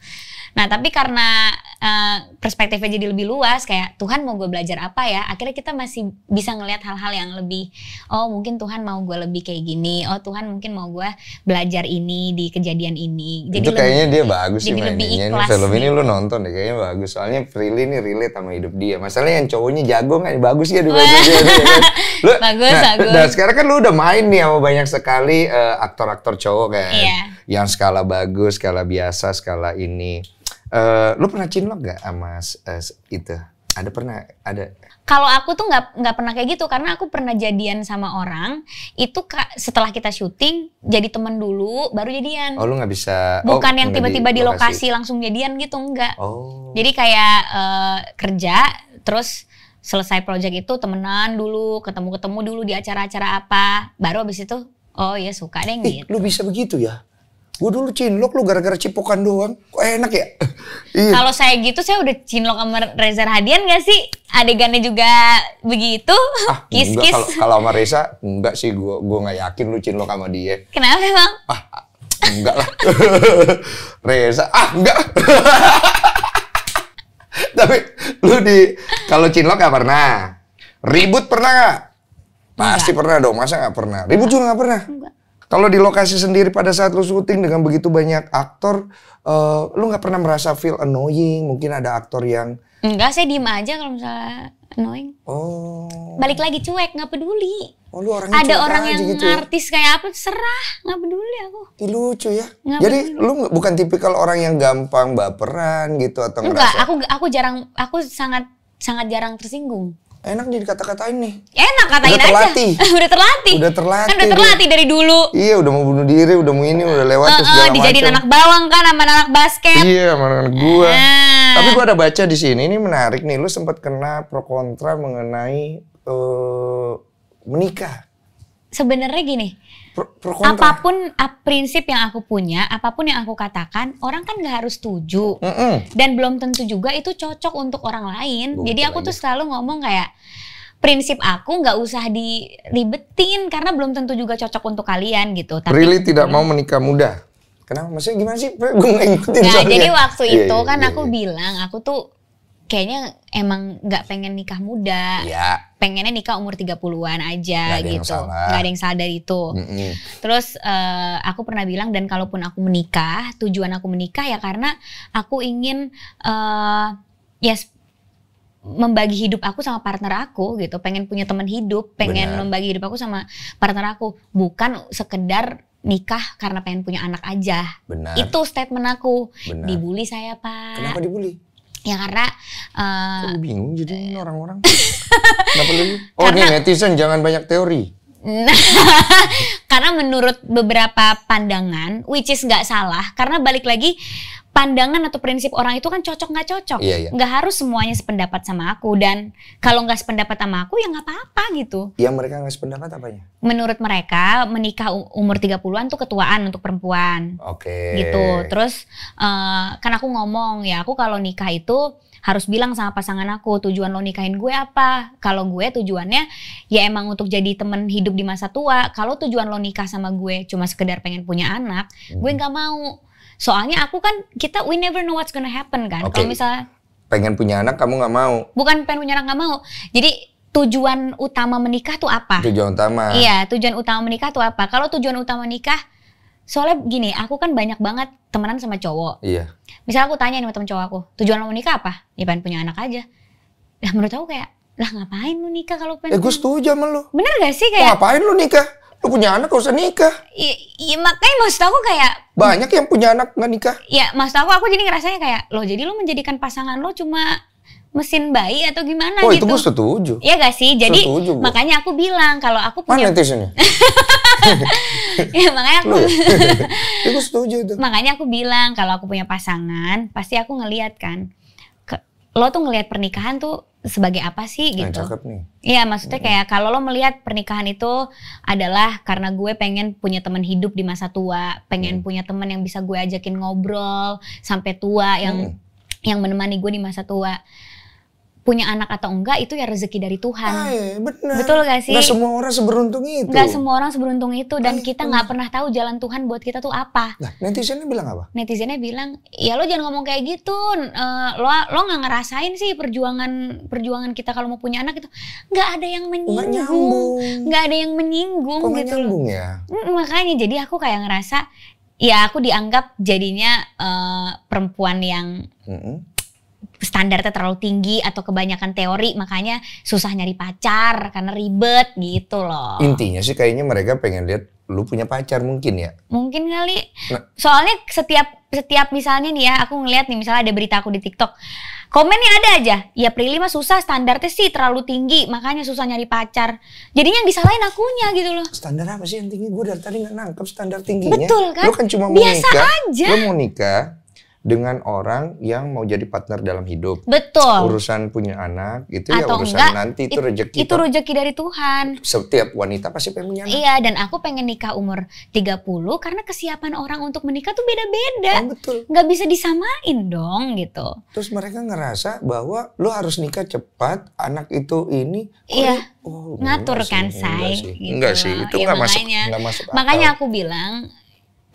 Nah, tapi karena uh, perspektifnya jadi lebih luas kayak Tuhan mau gue belajar apa ya? Akhirnya kita masih bisa ngelihat hal-hal yang lebih oh, mungkin Tuhan mau gue lebih kayak gini. Oh, Tuhan mungkin mau gue belajar ini di kejadian ini. Jadi Itu lebih, kayaknya dia bagus sih mainnya. Lebih ikhlas, film ini gitu.
lu nonton deh kayaknya bagus. Soalnya Prilly ini relate sama hidup dia. Masalahnya yang cowoknya jago nggak bagus ya di dia, ya, gitu. bagus, nah, bagus. Nah, sekarang kan lu udah main nih sama banyak sekali eh, aktor-aktor uh, aktor cowok kayak Iya. Yang skala bagus, skala biasa, skala ini. Uh, lu pernah cinlok gak sama uh, itu? Ada pernah ada?
Kalau aku tuh nggak nggak pernah kayak gitu karena aku pernah jadian sama orang itu setelah kita syuting jadi temen dulu baru jadian. Oh lu
nggak bisa? Oh, Bukan oh, yang tiba-tiba di, di lokasi.
langsung jadian gitu enggak. Oh. Jadi kayak uh, kerja terus selesai proyek itu temenan dulu, ketemu-ketemu dulu di acara-acara apa, baru abis itu Oh iya suka deh Ih,
gitu. Lu bisa begitu ya? Gue dulu cinlok lu gara-gara cipokan
doang. Kok enak ya? Iya. Kalau saya gitu saya udah cinlok sama Reza Hadian gak sih? Adegannya juga begitu. Ah, Kis-kis.
Kalau sama Reza enggak sih gue gue nggak yakin lu cinlok sama dia.
Kenapa emang? Ah,
enggak lah. Reza ah enggak. Tapi lu di kalau cinlok gak pernah. Ribut pernah gak? Pasti enggak. pernah dong, masa gak pernah? Ribut juga nggak pernah? Kalau di lokasi sendiri pada saat lu syuting dengan begitu banyak aktor, uh, lu nggak pernah merasa feel annoying? Mungkin ada aktor yang
enggak, saya diem aja kalau misalnya annoying. Oh. Balik lagi cuek, gak peduli. Oh, lu orangnya ada orang yang gitu ya? artis kayak apa serah, gak peduli aku.
Ih, lucu ya. Gak Jadi peduli. lu bukan tipikal orang yang gampang baperan gitu atau enggak?
Aku aku jarang, aku sangat sangat jarang tersinggung enak jadi kata-katain nih. Ya enak katain udah terlatih. aja. udah terlatih. Udah terlatih. Kan udah terlatih dari dulu. Iya,
udah mau bunuh diri, udah mau ini, udah lewat uh, uh, dijadiin anak bawang
kan sama anak basket. Iya,
sama anak gua. Uh. Tapi gua ada baca di sini, ini menarik nih. Lu sempat kena pro kontra mengenai uh, menikah
sebenarnya gini, pro, pro apapun prinsip yang aku punya, apapun yang aku katakan, orang kan nggak harus setuju. Mm -mm. Dan belum tentu juga itu cocok untuk orang lain. Bukan Jadi aku tuh gitu. selalu ngomong kayak prinsip aku nggak usah diribetin karena belum tentu juga cocok untuk kalian gitu. Tapi Prilly tidak mau
menikah muda. Kenapa? Maksudnya
gimana sih? Gue nggak ngikutin nah, Jadi waktu iya, itu yeah, kan yeah, aku iya. bilang aku tuh kayaknya emang nggak pengen nikah muda. Ya. Pengennya nikah umur 30-an aja gak gitu. Gak ada yang gitu. sadar itu. Mm -mm. Terus uh, aku pernah bilang dan kalaupun aku menikah, tujuan aku menikah ya karena aku ingin uh, yes, membagi hidup aku sama partner aku gitu. Pengen punya teman hidup, pengen Bener. membagi hidup aku sama partner aku, bukan sekedar nikah karena pengen punya anak aja. Benar. Itu statement aku. Benar. Dibully saya, Pak. Kenapa dibully? Ya karena uh, Kok bingung jadi eh. orang-orang.
Kenapa lu? Oh, karena, ini netizen jangan banyak teori.
karena menurut beberapa pandangan, which is nggak salah, karena balik lagi pandangan atau prinsip orang itu kan cocok nggak cocok. Iya, iya. Nggak harus semuanya sependapat sama aku dan kalau nggak sependapat sama aku ya nggak apa-apa gitu.
Yang mereka nggak sependapat apa apanya?
Menurut mereka menikah umur 30-an tuh ketuaan untuk perempuan. Oke. Okay. Gitu. Terus uh, kan aku ngomong ya aku kalau nikah itu harus bilang sama pasangan aku tujuan lo nikahin gue apa kalau gue tujuannya ya emang untuk jadi temen hidup di masa tua kalau tujuan lo nikah sama gue cuma sekedar pengen punya anak hmm. gue nggak mau Soalnya aku kan kita we never know what's gonna happen kan. Okay. Kalau misalnya
pengen punya anak kamu nggak mau.
Bukan pengen punya anak nggak mau. Jadi tujuan utama menikah tuh apa? Tujuan
utama. Iya,
tujuan utama menikah tuh apa? Kalau tujuan utama nikah soalnya gini, aku kan banyak banget temenan sama cowok. Iya. Misal aku tanya nih sama temen cowok aku, tujuan lo menikah apa? Ya pengen punya anak aja. lah menurut aku kayak, lah ngapain lu nikah kalau pengen? Eh gue
setuju sama lu.
Bener gak sih kayak? Oh, ngapain lu
nikah? Lu punya anak gak usah nikah.
Iya, iya makanya maksud aku kayak...
Banyak yang punya anak gak nikah.
Iya maksud aku, aku jadi ngerasanya kayak... lo jadi lo menjadikan pasangan lo cuma mesin bayi atau gimana oh, gitu. Oh itu gue
setuju. Iya
gak sih? Jadi setuju, makanya aku bilang kalau aku punya... Mana netizennya? ya makanya aku... ya, ya gue setuju itu. Makanya aku bilang kalau aku punya pasangan... Pasti aku ngeliat kan... lo tuh ngelihat pernikahan tuh sebagai apa sih gitu. Nah, cakep nih. Iya, maksudnya kayak kalau lo melihat pernikahan itu adalah karena gue pengen punya teman hidup di masa tua, pengen hmm. punya teman yang bisa gue ajakin ngobrol sampai tua yang hmm. yang menemani gue di masa tua punya anak atau enggak itu ya rezeki dari Tuhan. Ay, bener. Betul gak sih? Gak semua orang seberuntung itu. Gak semua orang seberuntung itu dan Ay, kita nggak pernah tahu jalan Tuhan buat kita tuh apa. Nah, netizennya bilang apa? Netizennya bilang, ya lo jangan ngomong kayak gitu. Uh, lo lo nggak ngerasain sih perjuangan perjuangan kita kalau mau punya anak itu nggak ada yang menyinggung, nggak ada yang menyinggung Kok gitu. Nyambung ya. Makanya jadi aku kayak ngerasa ya aku dianggap jadinya uh, perempuan yang mm -hmm standarnya terlalu tinggi atau kebanyakan teori makanya susah nyari pacar karena ribet gitu loh.
Intinya sih kayaknya mereka pengen lihat lu punya pacar mungkin ya.
Mungkin kali. Nah. Soalnya setiap setiap misalnya nih ya aku ngeliat nih misalnya ada berita aku di TikTok. Komennya ada aja. Ya Prilly mah susah standarnya sih terlalu tinggi makanya susah nyari pacar. Jadinya yang disalahin akunya gitu loh. Standar apa sih yang
tinggi? Gue dari tadi
nggak nangkep standar tingginya. Betul kan? Lu kan cuma mau Biasa nikah. Aja. Lu mau
nikah dengan orang yang mau jadi partner dalam hidup. Betul. Urusan punya anak itu ya Atau ya urusan enggak, nanti itu rezeki. Itu rezeki
dari Tuhan.
Setiap wanita pasti pengen
punya anak. Iya, dan aku pengen nikah umur 30 karena kesiapan orang untuk menikah tuh beda-beda. Oh, betul. Nggak bisa disamain dong gitu. Terus mereka ngerasa
bahwa lo harus nikah cepat, anak itu ini
Iya. Oh, ngatur kan, Say. Enggak sih, gitu. enggak
sih. itu ya, enggak, makanya, masuk,
enggak masuk akal. Makanya aku bilang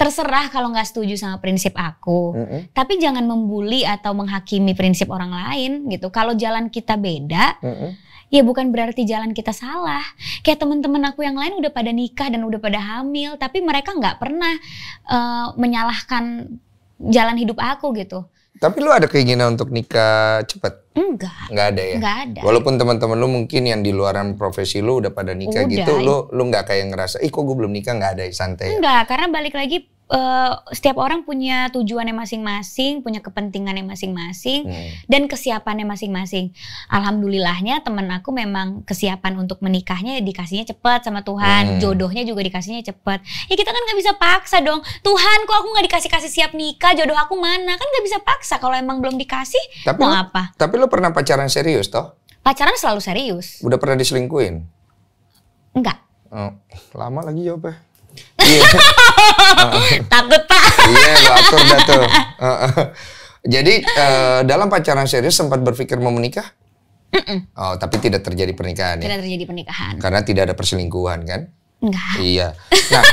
terserah kalau nggak setuju sama prinsip aku. Mm -hmm. Tapi jangan membuli atau menghakimi prinsip orang lain gitu. Kalau jalan kita beda, mm -hmm. ya bukan berarti jalan kita salah. Kayak teman-teman aku yang lain udah pada nikah dan udah pada hamil, tapi mereka nggak pernah uh, menyalahkan jalan hidup aku gitu.
Tapi lu ada keinginan untuk nikah cepet? Enggak. Enggak ada ya. Enggak ada. Walaupun teman-teman lu mungkin yang di luaran profesi lu udah pada nikah gitu, udah. gitu, lu lu nggak kayak ngerasa, ih kok gue belum nikah nggak ada santai. Ya?
Enggak, karena balik lagi uh, setiap orang punya tujuannya masing-masing, punya kepentingannya masing-masing, hmm. dan kesiapannya masing-masing. Alhamdulillahnya teman aku memang kesiapan untuk menikahnya dikasihnya cepat sama Tuhan, hmm. jodohnya juga dikasihnya cepat. Ya kita kan nggak bisa paksa dong. Tuhan kok aku nggak dikasih kasih siap nikah, jodoh aku mana? Kan nggak bisa paksa kalau emang belum dikasih. Tapi mau
apa? Tapi lu pernah pacaran serius toh?
Pacaran selalu serius.
Udah pernah diselingkuin? Enggak. Oh, lama lagi jawabnya. Iya. Takut pak. Iya, lo atur dah tuh. Jadi uh, dalam pacaran serius sempat berpikir mau menikah? Mm -mm. Oh, tapi tidak terjadi pernikahan tidak ya?
Tidak terjadi pernikahan.
Karena tidak ada perselingkuhan kan? Enggak. Iya. Nah,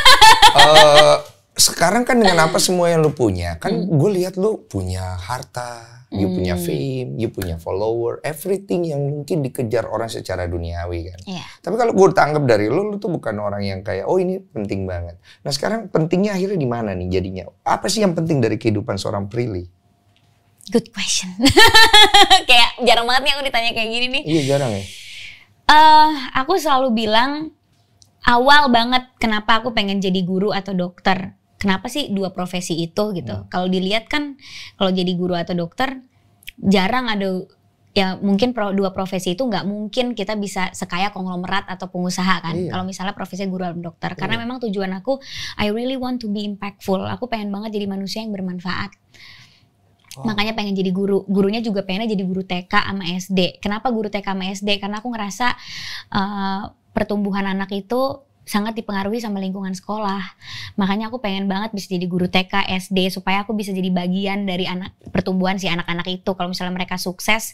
uh, sekarang kan dengan apa semua yang lu punya? Kan hmm. gue lihat lu punya harta, you punya hmm. fame, you punya follower, everything yang mungkin dikejar orang secara duniawi kan. Yeah. Tapi kalau gue tangkap dari lo, lo tuh bukan orang yang kayak oh ini penting banget. Nah sekarang pentingnya akhirnya di mana nih jadinya? Apa sih yang penting dari kehidupan seorang Prilly? Good
question. kayak jarang banget nih aku ditanya kayak gini nih. Iya jarang ya. Uh, aku selalu bilang awal banget kenapa aku pengen jadi guru atau dokter kenapa sih dua profesi itu gitu. Hmm. Kalau dilihat kan kalau jadi guru atau dokter jarang ada ya mungkin pro, dua profesi itu nggak mungkin kita bisa sekaya konglomerat atau pengusaha kan. Iya. Kalau misalnya profesi guru atau dokter iya. karena memang tujuan aku I really want to be impactful. Aku pengen banget jadi manusia yang bermanfaat. Oh. Makanya pengen jadi guru. Gurunya juga pengen jadi guru TK sama SD. Kenapa guru TK sama SD? Karena aku ngerasa uh, pertumbuhan anak itu sangat dipengaruhi sama lingkungan sekolah. Makanya aku pengen banget bisa jadi guru TK, SD supaya aku bisa jadi bagian dari anak pertumbuhan si anak-anak itu. Kalau misalnya mereka sukses,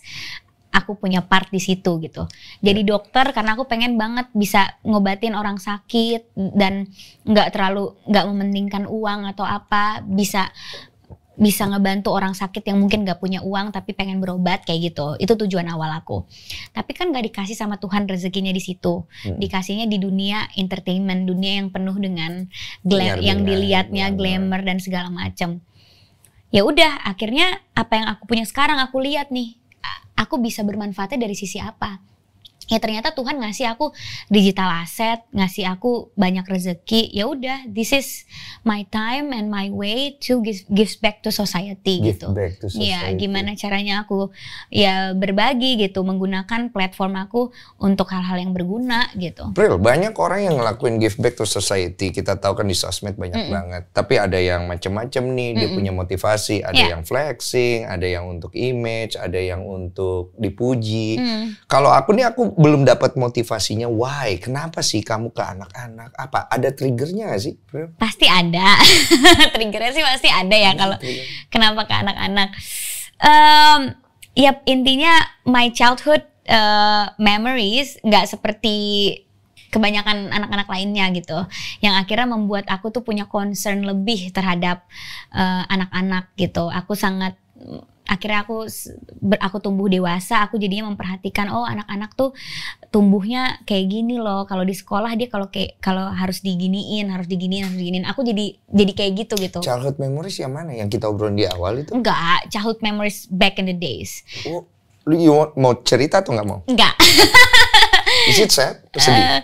aku punya part di situ gitu. Jadi ya. dokter karena aku pengen banget bisa ngobatin orang sakit dan nggak terlalu nggak mementingkan uang atau apa, bisa bisa ngebantu orang sakit yang mungkin gak punya uang tapi pengen berobat kayak gitu. Itu tujuan awal aku. Tapi kan gak dikasih sama Tuhan rezekinya di situ. Hmm. Dikasihnya di dunia entertainment, dunia yang penuh dengan glam, yang dilihatnya glamour dan segala macam. Ya udah, akhirnya apa yang aku punya sekarang aku lihat nih, aku bisa bermanfaatnya dari sisi apa ya ternyata Tuhan ngasih aku digital aset, ngasih aku banyak rezeki. Ya udah, this is my time and my way to give gives back to society give gitu.
Back to ya, society. Ya, gimana
caranya aku ya berbagi gitu, menggunakan platform aku untuk hal-hal yang berguna gitu. Real,
banyak orang yang ngelakuin give back to society. Kita tahu kan di sosmed banyak mm -mm. banget. Tapi ada yang macam-macam nih, mm -mm. dia punya motivasi, ada yeah. yang flexing, ada yang untuk image, ada yang untuk dipuji. Mm. Kalau aku nih aku belum dapat motivasinya why kenapa sih kamu ke anak-anak apa ada triggernya
gak sih pasti ada triggernya sih pasti ada ya iya, kalau kenapa ke anak-anak um, ya intinya my childhood uh, memories nggak seperti kebanyakan anak-anak lainnya gitu yang akhirnya membuat aku tuh punya concern lebih terhadap eh, anak-anak uh, anak -anak, gitu aku sangat akhirnya aku ber, aku tumbuh dewasa aku jadinya memperhatikan oh anak-anak tuh tumbuhnya kayak gini loh kalau di sekolah dia kalau kayak kalau harus diginiin harus diginiin harus diginiin aku jadi jadi kayak gitu gitu childhood memories yang mana
yang kita obrolin di awal itu
enggak childhood memories back in the days oh,
lu you want, mau cerita atau nggak mau enggak is it sad sedih. Eh,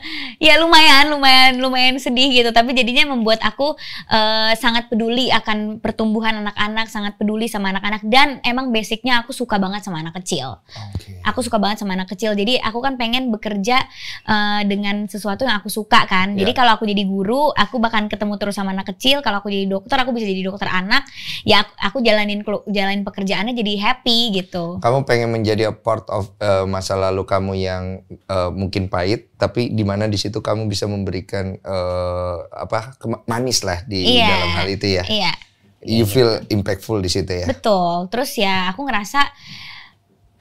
ya lumayan, lumayan, lumayan sedih gitu. Tapi jadinya membuat aku uh, sangat peduli akan pertumbuhan anak-anak, sangat peduli sama anak-anak. Dan emang basicnya aku suka banget sama anak kecil. Okay. Aku suka banget sama anak kecil. Jadi aku kan pengen bekerja uh, dengan sesuatu yang aku suka kan. Yeah. Jadi kalau aku jadi guru, aku bahkan ketemu terus sama anak kecil. Kalau aku jadi dokter, aku bisa jadi dokter anak. Ya aku, aku jalanin jalanin pekerjaannya jadi happy gitu.
Kamu pengen menjadi a part of uh, masa lalu kamu yang uh, mungkin pahit tapi di mana di situ kamu bisa memberikan uh, apa manis lah di yeah. dalam hal itu ya. Iya. Yeah. You feel impactful di situ ya.
Betul. Terus ya aku ngerasa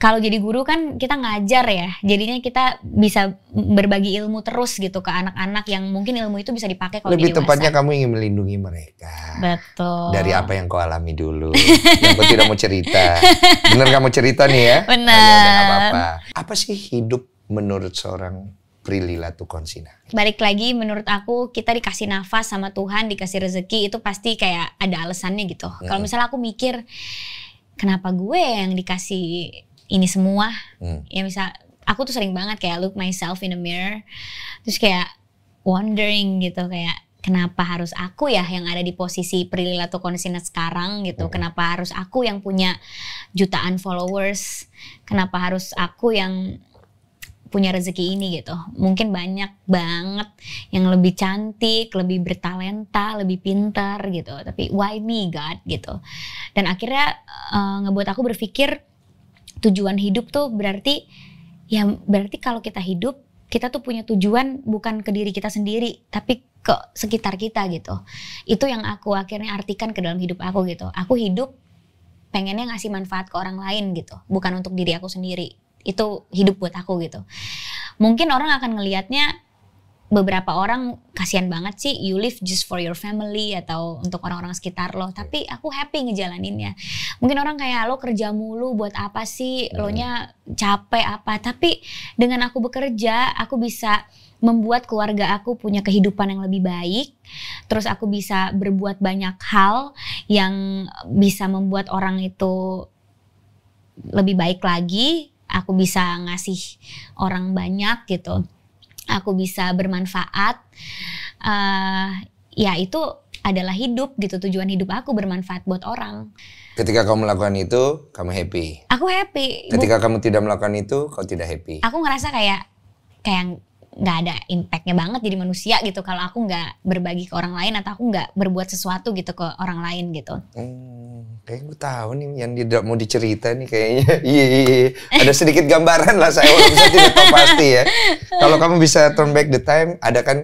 kalau jadi guru kan kita ngajar ya. Jadinya kita bisa berbagi ilmu terus gitu ke anak-anak yang mungkin ilmu itu bisa dipakai kalau Lebih tepatnya
kamu ingin melindungi mereka.
Betul. Dari
apa yang kau alami dulu. yang kau tidak mau cerita. Bener kamu cerita nih ya.
benar apa-apa. Apa sih
hidup menurut seorang Prilly Latukonsina.
Balik lagi menurut aku kita dikasih nafas sama Tuhan, dikasih rezeki itu pasti kayak ada alasannya gitu. Mm Kalau misalnya aku mikir kenapa gue yang dikasih ini semua? Mm. Ya misal aku tuh sering banget kayak look myself in the mirror terus kayak wondering gitu kayak kenapa harus aku ya yang ada di posisi Prilly Latukonsina sekarang gitu? Mm. Kenapa harus aku yang punya jutaan followers? Kenapa harus aku yang punya rezeki ini gitu. Mungkin banyak banget yang lebih cantik, lebih bertalenta, lebih pintar gitu. Tapi why me God gitu. Dan akhirnya uh, ngebuat aku berpikir tujuan hidup tuh berarti ya berarti kalau kita hidup kita tuh punya tujuan bukan ke diri kita sendiri tapi ke sekitar kita gitu. Itu yang aku akhirnya artikan ke dalam hidup aku gitu. Aku hidup pengennya ngasih manfaat ke orang lain gitu, bukan untuk diri aku sendiri itu hidup buat aku gitu. Mungkin orang akan ngelihatnya beberapa orang kasihan banget sih you live just for your family atau untuk orang-orang sekitar lo tapi iya. aku happy ngejalaninnya mungkin orang kayak lo kerja mulu buat apa sih lo nya iya. capek apa tapi dengan aku bekerja aku bisa membuat keluarga aku punya kehidupan yang lebih baik terus aku bisa berbuat banyak hal yang bisa membuat orang itu lebih baik lagi aku bisa ngasih orang banyak gitu aku bisa bermanfaat uh, ya itu adalah hidup gitu tujuan hidup aku bermanfaat buat orang
ketika kamu melakukan itu kamu happy
aku happy ketika
Bu, kamu tidak melakukan itu kau tidak happy
aku ngerasa kayak kayak nggak ada impactnya banget jadi manusia gitu kalau aku nggak berbagi ke orang lain atau aku nggak berbuat sesuatu gitu ke orang lain gitu. Hmm,
kayak gue tahu nih yang dia tidak mau dicerita nih kayaknya. Iya, iya, iya, ada sedikit gambaran lah saya walaupun saya tidak tahu pasti ya. Kalau kamu bisa turn back the time, ada kan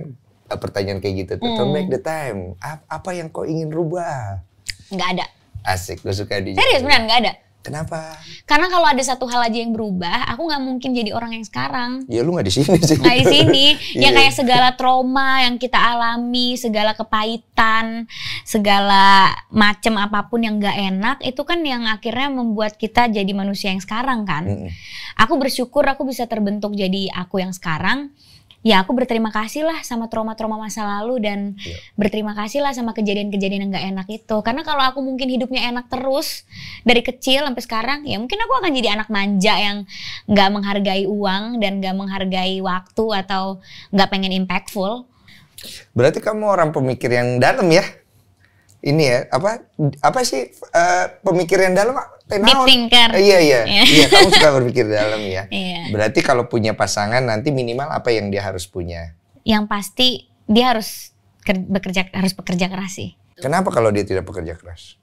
eh, pertanyaan kayak gitu tuh. Turn back the hmm. time. Apa yang kau ingin rubah? Nggak ada. Asik, gue suka di. Serius beneran
nggak ada. Kenapa? Karena kalau ada satu hal aja yang berubah, aku nggak mungkin jadi orang yang sekarang.
Ya lu nggak di sini sih. Nggak di sini. ya iya. kayak
segala trauma yang kita alami, segala kepahitan, segala macem apapun yang nggak enak, itu kan yang akhirnya membuat kita jadi manusia yang sekarang kan. Mm -hmm. Aku bersyukur aku bisa terbentuk jadi aku yang sekarang ya aku berterima kasih lah sama trauma-trauma masa lalu dan ya. berterima kasih lah sama kejadian-kejadian yang gak enak itu. Karena kalau aku mungkin hidupnya enak terus dari kecil sampai sekarang, ya mungkin aku akan jadi anak manja yang gak menghargai uang dan gak menghargai waktu atau gak pengen impactful.
Berarti kamu orang pemikir yang dalam ya? ini ya apa apa sih uh, eh, pemikiran dalam
Deep uh, Iya iya. iya kamu suka
berpikir dalam ya. Iya. Berarti kalau punya pasangan nanti minimal apa yang dia harus punya?
Yang pasti dia harus bekerja harus bekerja keras sih.
Kenapa kalau dia tidak bekerja keras?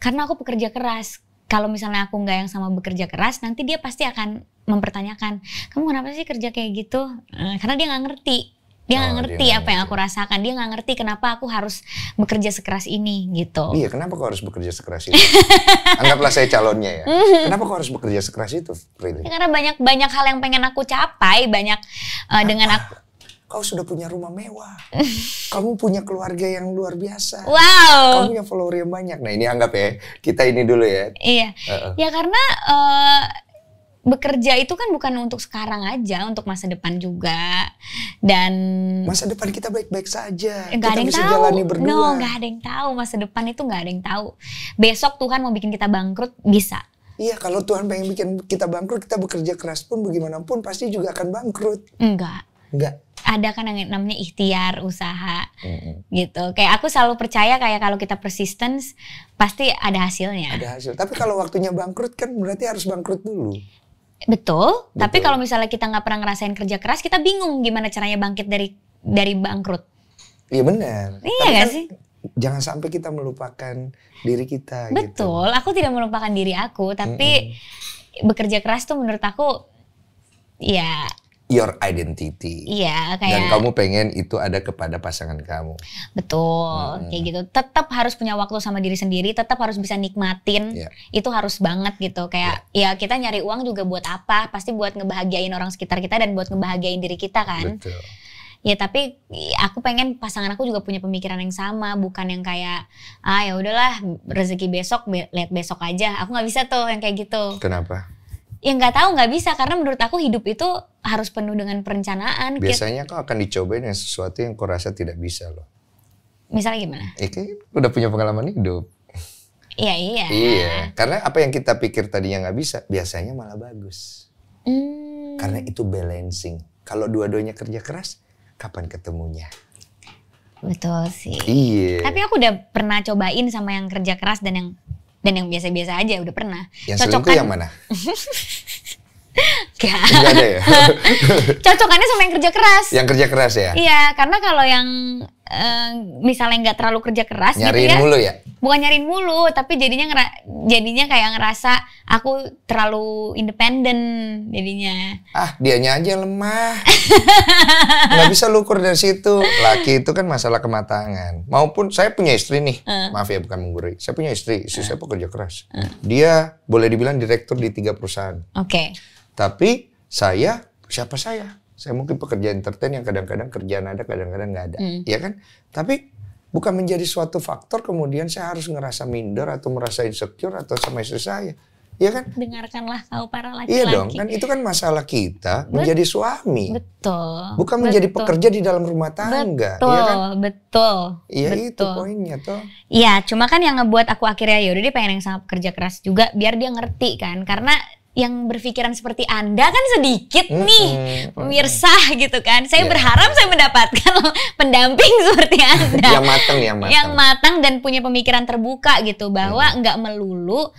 Karena aku bekerja keras. Kalau misalnya aku nggak yang sama bekerja keras, nanti dia pasti akan mempertanyakan, kamu kenapa sih kerja kayak gitu? Eh, karena dia nggak ngerti dia nggak oh, ngerti dia apa yang aku rasakan. Dia nggak ngerti kenapa aku harus bekerja sekeras ini gitu. Iya,
kenapa kau harus bekerja sekeras itu? Anggaplah saya calonnya ya. kenapa kau harus bekerja sekeras itu, Prilly? Ya,
karena banyak banyak hal yang pengen aku capai, banyak uh, dengan aku kau sudah punya rumah mewah. Kamu punya keluarga
yang luar biasa. Wow. Kamu
punya follower yang banyak. Nah ini
anggap ya, kita ini dulu ya.
Iya. Uh -uh. Ya karena uh, bekerja itu kan bukan untuk sekarang aja, untuk masa depan juga. Dan masa depan kita baik-baik saja. Gak kita ada yang bisa tahu. jalani berdua. No, gak ada yang tahu. Masa depan itu gak ada yang tahu. Besok Tuhan mau bikin kita bangkrut bisa.
Iya, kalau Tuhan pengen bikin kita bangkrut, kita bekerja keras pun bagaimanapun pasti juga akan
bangkrut. Enggak. Enggak ada kan yang namanya ikhtiar usaha hmm gitu. Kayak aku selalu percaya kayak kalau kita persistence pasti ada hasilnya. Ada hasil. Tapi kalau
waktunya bangkrut kan berarti harus bangkrut dulu.
Betul, Betul. tapi kalau misalnya kita nggak pernah ngerasain kerja keras, kita bingung gimana caranya bangkit dari dari bangkrut.
Iya benar. Iya kan, sih? Jangan sampai kita melupakan diri kita. Gitu.
Betul, gitu. aku tidak melupakan diri aku, tapi mm -mm. bekerja keras tuh menurut aku, ya
your identity.
Iya, kayak dan kamu
pengen itu ada kepada pasangan kamu.
Betul, hmm. kayak gitu. Tetap harus punya waktu sama diri sendiri, tetap harus bisa nikmatin. Yeah. Itu harus banget gitu. Kayak yeah. ya kita nyari uang juga buat apa? Pasti buat ngebahagiain orang sekitar kita dan buat ngebahagiain diri kita kan. Betul. Ya tapi aku pengen pasangan aku juga punya pemikiran yang sama, bukan yang kayak ah ya udahlah rezeki besok be lihat besok aja. Aku nggak bisa tuh yang kayak gitu. Kenapa? ya nggak tahu nggak bisa karena menurut aku hidup itu harus penuh dengan perencanaan. Biasanya
kau akan dicobain dengan sesuatu yang kau rasa tidak bisa loh. Misalnya gimana? Itu ya, udah punya pengalaman hidup.
Iya iya. Iya,
karena apa yang kita pikir tadi yang nggak bisa, biasanya malah bagus.
Hmm.
Karena itu balancing. Kalau dua-duanya kerja keras, kapan ketemunya?
Betul sih. Iya. Tapi aku udah pernah cobain sama yang kerja keras dan yang dan yang biasa-biasa aja udah pernah. Yang Cocokan... selingkuh yang mana? Gak. Gak ada ya. Cocokannya sama yang kerja keras. Yang kerja
keras ya. Iya,
karena kalau yang uh, misalnya nggak terlalu kerja keras gitu nyariin gitu ya. mulu ya bukan nyariin mulu tapi jadinya ngera jadinya kayak ngerasa aku terlalu independen jadinya ah
dianya aja lemah nggak bisa lukur dari situ laki itu kan masalah kematangan maupun saya punya istri nih uh. maaf ya bukan menggurui saya punya istri istri uh. saya pekerja keras uh. dia boleh dibilang direktur di tiga perusahaan oke okay. tapi saya siapa saya saya mungkin pekerja entertain yang kadang-kadang kerjaan ada, kadang-kadang nggak ada, hmm. ya kan? Tapi bukan menjadi suatu faktor kemudian saya harus ngerasa minder atau merasa insecure atau sama istri
saya. Iya kan? Dengarkanlah kau para laki-laki. Iya dong, kan itu
kan masalah kita Bet menjadi suami.
Betul. Bukan betul. menjadi pekerja
di dalam rumah tangga. Iya betul, iya kan?
betul. Iya itu poinnya tuh Iya, cuma kan yang ngebuat aku akhirnya yaudah dia pengen yang sangat kerja keras juga biar dia ngerti kan. Karena yang berpikiran seperti Anda kan sedikit nih mm-hmm. pemirsa gitu kan. Saya yeah. berharap saya mendapatkan pendamping seperti Anda. yang
matang yang matang. Yang
matang dan punya pemikiran terbuka gitu bahwa mm. nggak melulu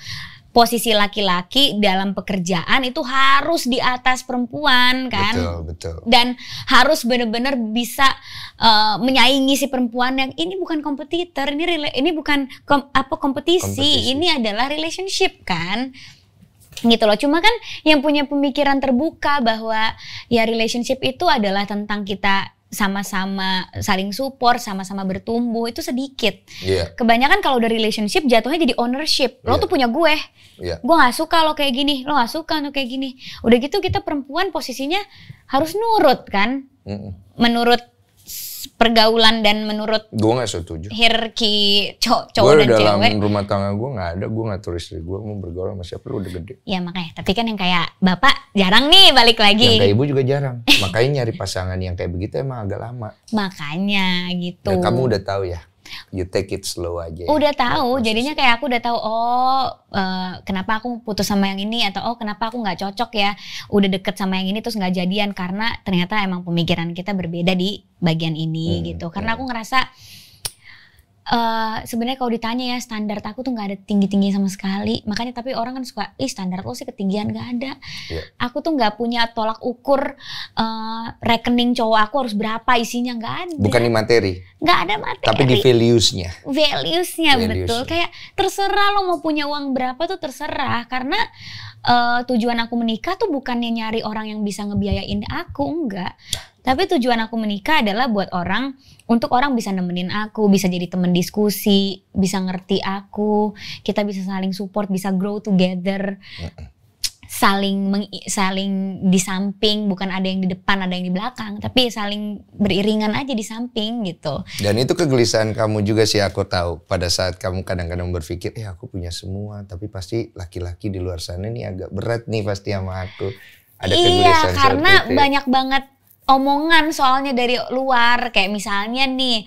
posisi laki-laki dalam pekerjaan itu harus di atas perempuan kan. Betul, betul. Dan harus benar-benar bisa uh, menyaingi si perempuan yang ini bukan kompetitor, ini ini bukan kom- apa kompetisi, kompetisi, ini adalah relationship kan gitu loh. Cuma kan yang punya pemikiran terbuka bahwa ya relationship itu adalah tentang kita sama-sama saling support, sama-sama bertumbuh itu sedikit. Yeah. Kebanyakan kalau udah relationship jatuhnya jadi ownership. Lo yeah. tuh punya gue. Yeah. Gue nggak suka lo kayak gini, lo nggak suka lo kayak gini. Udah gitu kita perempuan posisinya harus nurut kan. Mm -mm. Menurut pergaulan dan menurut
gue gak setuju
hierarki cowok cowo dan dalam cewek dalam rumah
tangga gue gak ada gue gak turis istri gue mau bergaul sama siapa lu udah gede
ya makanya tapi kan yang kayak bapak jarang nih balik lagi yang
ibu juga jarang makanya nyari pasangan yang kayak begitu emang agak lama
makanya gitu dan kamu udah
tahu ya you take it slow aja. Ya. Udah tahu,
ya, jadinya kayak aku udah tahu oh uh, kenapa aku putus sama yang ini atau oh kenapa aku nggak cocok ya. Udah deket sama yang ini terus nggak jadian karena ternyata emang pemikiran kita berbeda di bagian ini hmm, gitu. Karena hmm. aku ngerasa Uh, sebenarnya kalau ditanya ya standar aku tuh nggak ada tinggi tinggi sama sekali makanya tapi orang kan suka ih standar lo sih ketinggian nggak ada yeah. aku tuh nggak punya tolak ukur uh, rekening cowok aku harus berapa isinya nggak ada bukan di materi nggak ada materi tapi di
valuesnya
valuesnya values betul kayak terserah lo mau punya uang berapa tuh terserah karena uh, tujuan aku menikah tuh bukannya nyari orang yang bisa ngebiayain aku enggak tapi tujuan aku menikah adalah buat orang, untuk orang bisa nemenin aku, bisa jadi temen diskusi, bisa ngerti aku, kita bisa saling support, bisa grow together. saling meng, saling di samping bukan ada yang di depan ada yang di belakang tapi saling beriringan aja di samping gitu
dan itu kegelisahan kamu juga sih aku tahu pada saat kamu kadang-kadang berpikir eh, aku punya semua tapi pasti laki-laki di luar sana ini agak berat nih pasti sama aku ada iya karena banyak
banget omongan soalnya dari luar kayak misalnya nih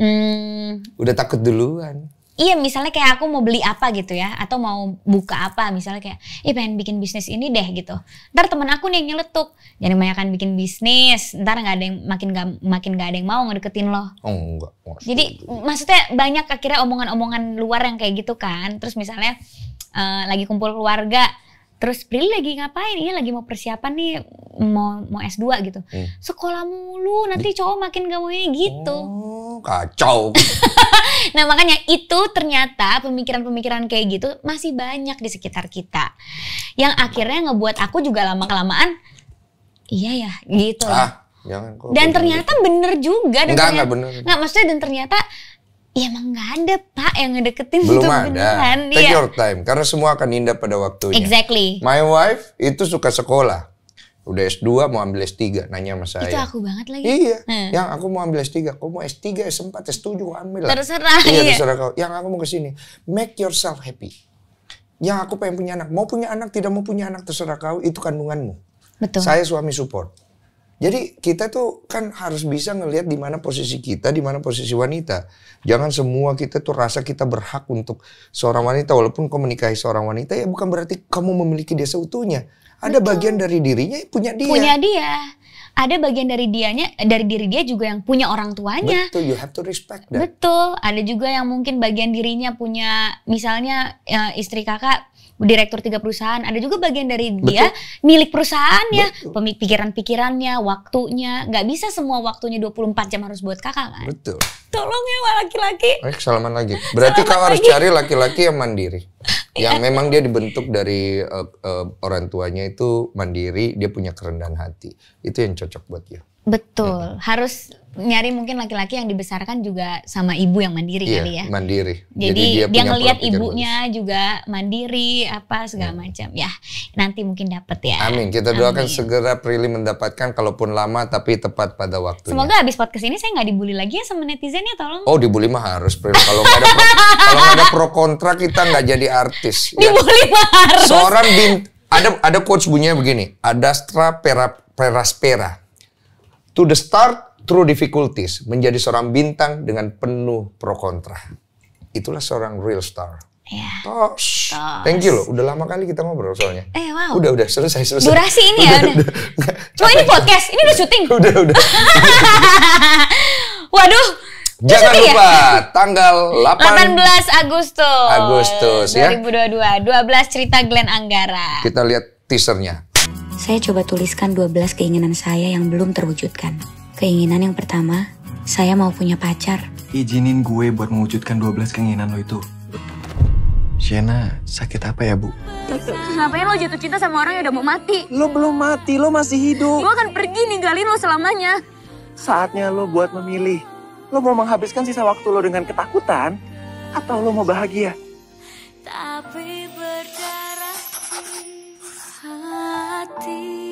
hmm,
udah takut duluan
Iya misalnya kayak aku mau beli apa gitu ya Atau mau buka apa misalnya kayak Ih pengen bikin bisnis ini deh gitu Ntar temen aku nih yang nyeletuk banyak kan bikin bisnis Ntar nggak ada yang makin gak, makin gak ada yang mau ngedeketin loh Oh enggak maksudnya. Jadi maksudnya banyak akhirnya omongan-omongan luar yang kayak gitu kan Terus misalnya uh, lagi kumpul keluarga Terus Prilly lagi ngapain? Iya lagi mau persiapan nih mau mau S2 gitu. Hmm. Sekolah mulu, nanti cowok makin gak mau ini gitu. Oh,
kacau.
nah, makanya itu ternyata pemikiran-pemikiran kayak gitu masih banyak di sekitar kita. Yang akhirnya ngebuat aku juga lama-kelamaan iya ya, gitu. Ah,
jangan kok. Dan gitu. ternyata
bener juga dan enggak, ternyata, enggak bener. Enggak, maksudnya dan ternyata Ya emang nggak ada pak yang ngedeketin Belum gitu, ada. Beneran. Take ya. your
time. Karena semua akan indah pada waktunya. Exactly. My wife itu suka sekolah. Udah S2 mau ambil S3 nanya sama saya. Itu
aku banget lagi. Iya. Hmm.
Yang aku mau ambil S3. Kau mau S3, S4, S7 ambil lah. Terserah. Iya, iya. terserah kau. Yang aku mau kesini. Make yourself happy. Yang aku pengen punya anak. Mau punya anak, tidak mau punya anak terserah kau. Itu kandunganmu. Betul. Saya suami support jadi kita tuh kan harus bisa ngelihat di mana posisi kita, di mana posisi wanita. Jangan semua kita tuh rasa kita berhak untuk seorang wanita walaupun kau menikahi seorang wanita ya bukan berarti kamu memiliki dia seutuhnya. Ada Betul. bagian dari dirinya
yang punya dia. Punya dia. Ada bagian dari dianya dari diri dia juga yang punya orang tuanya. Betul, you
have to respect that.
Betul. Ada juga yang mungkin bagian dirinya punya misalnya eh, istri kakak direktur tiga perusahaan, ada juga bagian dari dia milik milik perusahaannya, pemikiran-pikirannya, waktunya, nggak bisa semua waktunya 24 jam harus buat kakak kan? Betul tolong ya laki-laki.
Eh, salaman lagi. Berarti salaman kau lagi. harus cari laki-laki yang mandiri. yang iya. memang dia dibentuk dari uh, uh, orang tuanya itu mandiri, dia punya kerendahan hati. Itu yang cocok buat dia.
Betul. Hmm. Harus nyari mungkin laki-laki yang dibesarkan juga sama ibu yang mandiri iya, kali ya.
mandiri. Jadi, Jadi dia, dia ngelihat ibunya
bagus. juga mandiri apa segala hmm. macam. Ya, nanti mungkin dapat ya.
Amin. Kita doakan segera Prilly mendapatkan kalaupun lama tapi tepat pada waktunya. Semoga
habis podcast ini saya nggak dibully lagi ya sama netizen ini tolong. Oh
dibully mah harus. Kalau nggak ada pro, ada pro kontra kita nggak jadi artis. Ya. Dibully ya. mah harus. Seorang bin ada ada quotes bunyinya begini. Ada stra pera peraspera. To the start through difficulties menjadi seorang bintang dengan penuh pro kontra. Itulah seorang real star.
Ya. Tos. Tos. Thank you loh. Udah
lama kali kita ngobrol soalnya.
Eh, wow. Udah,
udah. Selesai, selesai. Durasi ini ya, udah, ya.
Udah. udah. Cuma ini podcast. Ini udah syuting. Udah, udah. Waduh. Jangan iya. lupa ya? tanggal 8, 18 Agustus. Agustus 2022, ya. 2022 12 cerita Glenn Anggara.
Kita lihat teasernya.
Saya coba tuliskan 12 keinginan saya yang belum terwujudkan. Keinginan yang pertama, saya mau punya pacar.
Izinin gue buat mewujudkan 12 keinginan lo itu. Sienna, sakit apa ya, Bu?
Terus ngapain lo jatuh cinta sama orang yang udah mau mati? Lo belum mati, lo masih hidup. Gue akan pergi ninggalin lo selamanya.
Saatnya lo buat memilih Lo mau menghabiskan sisa waktu lo dengan ketakutan? Atau lo mau bahagia?
Tapi berdarah hati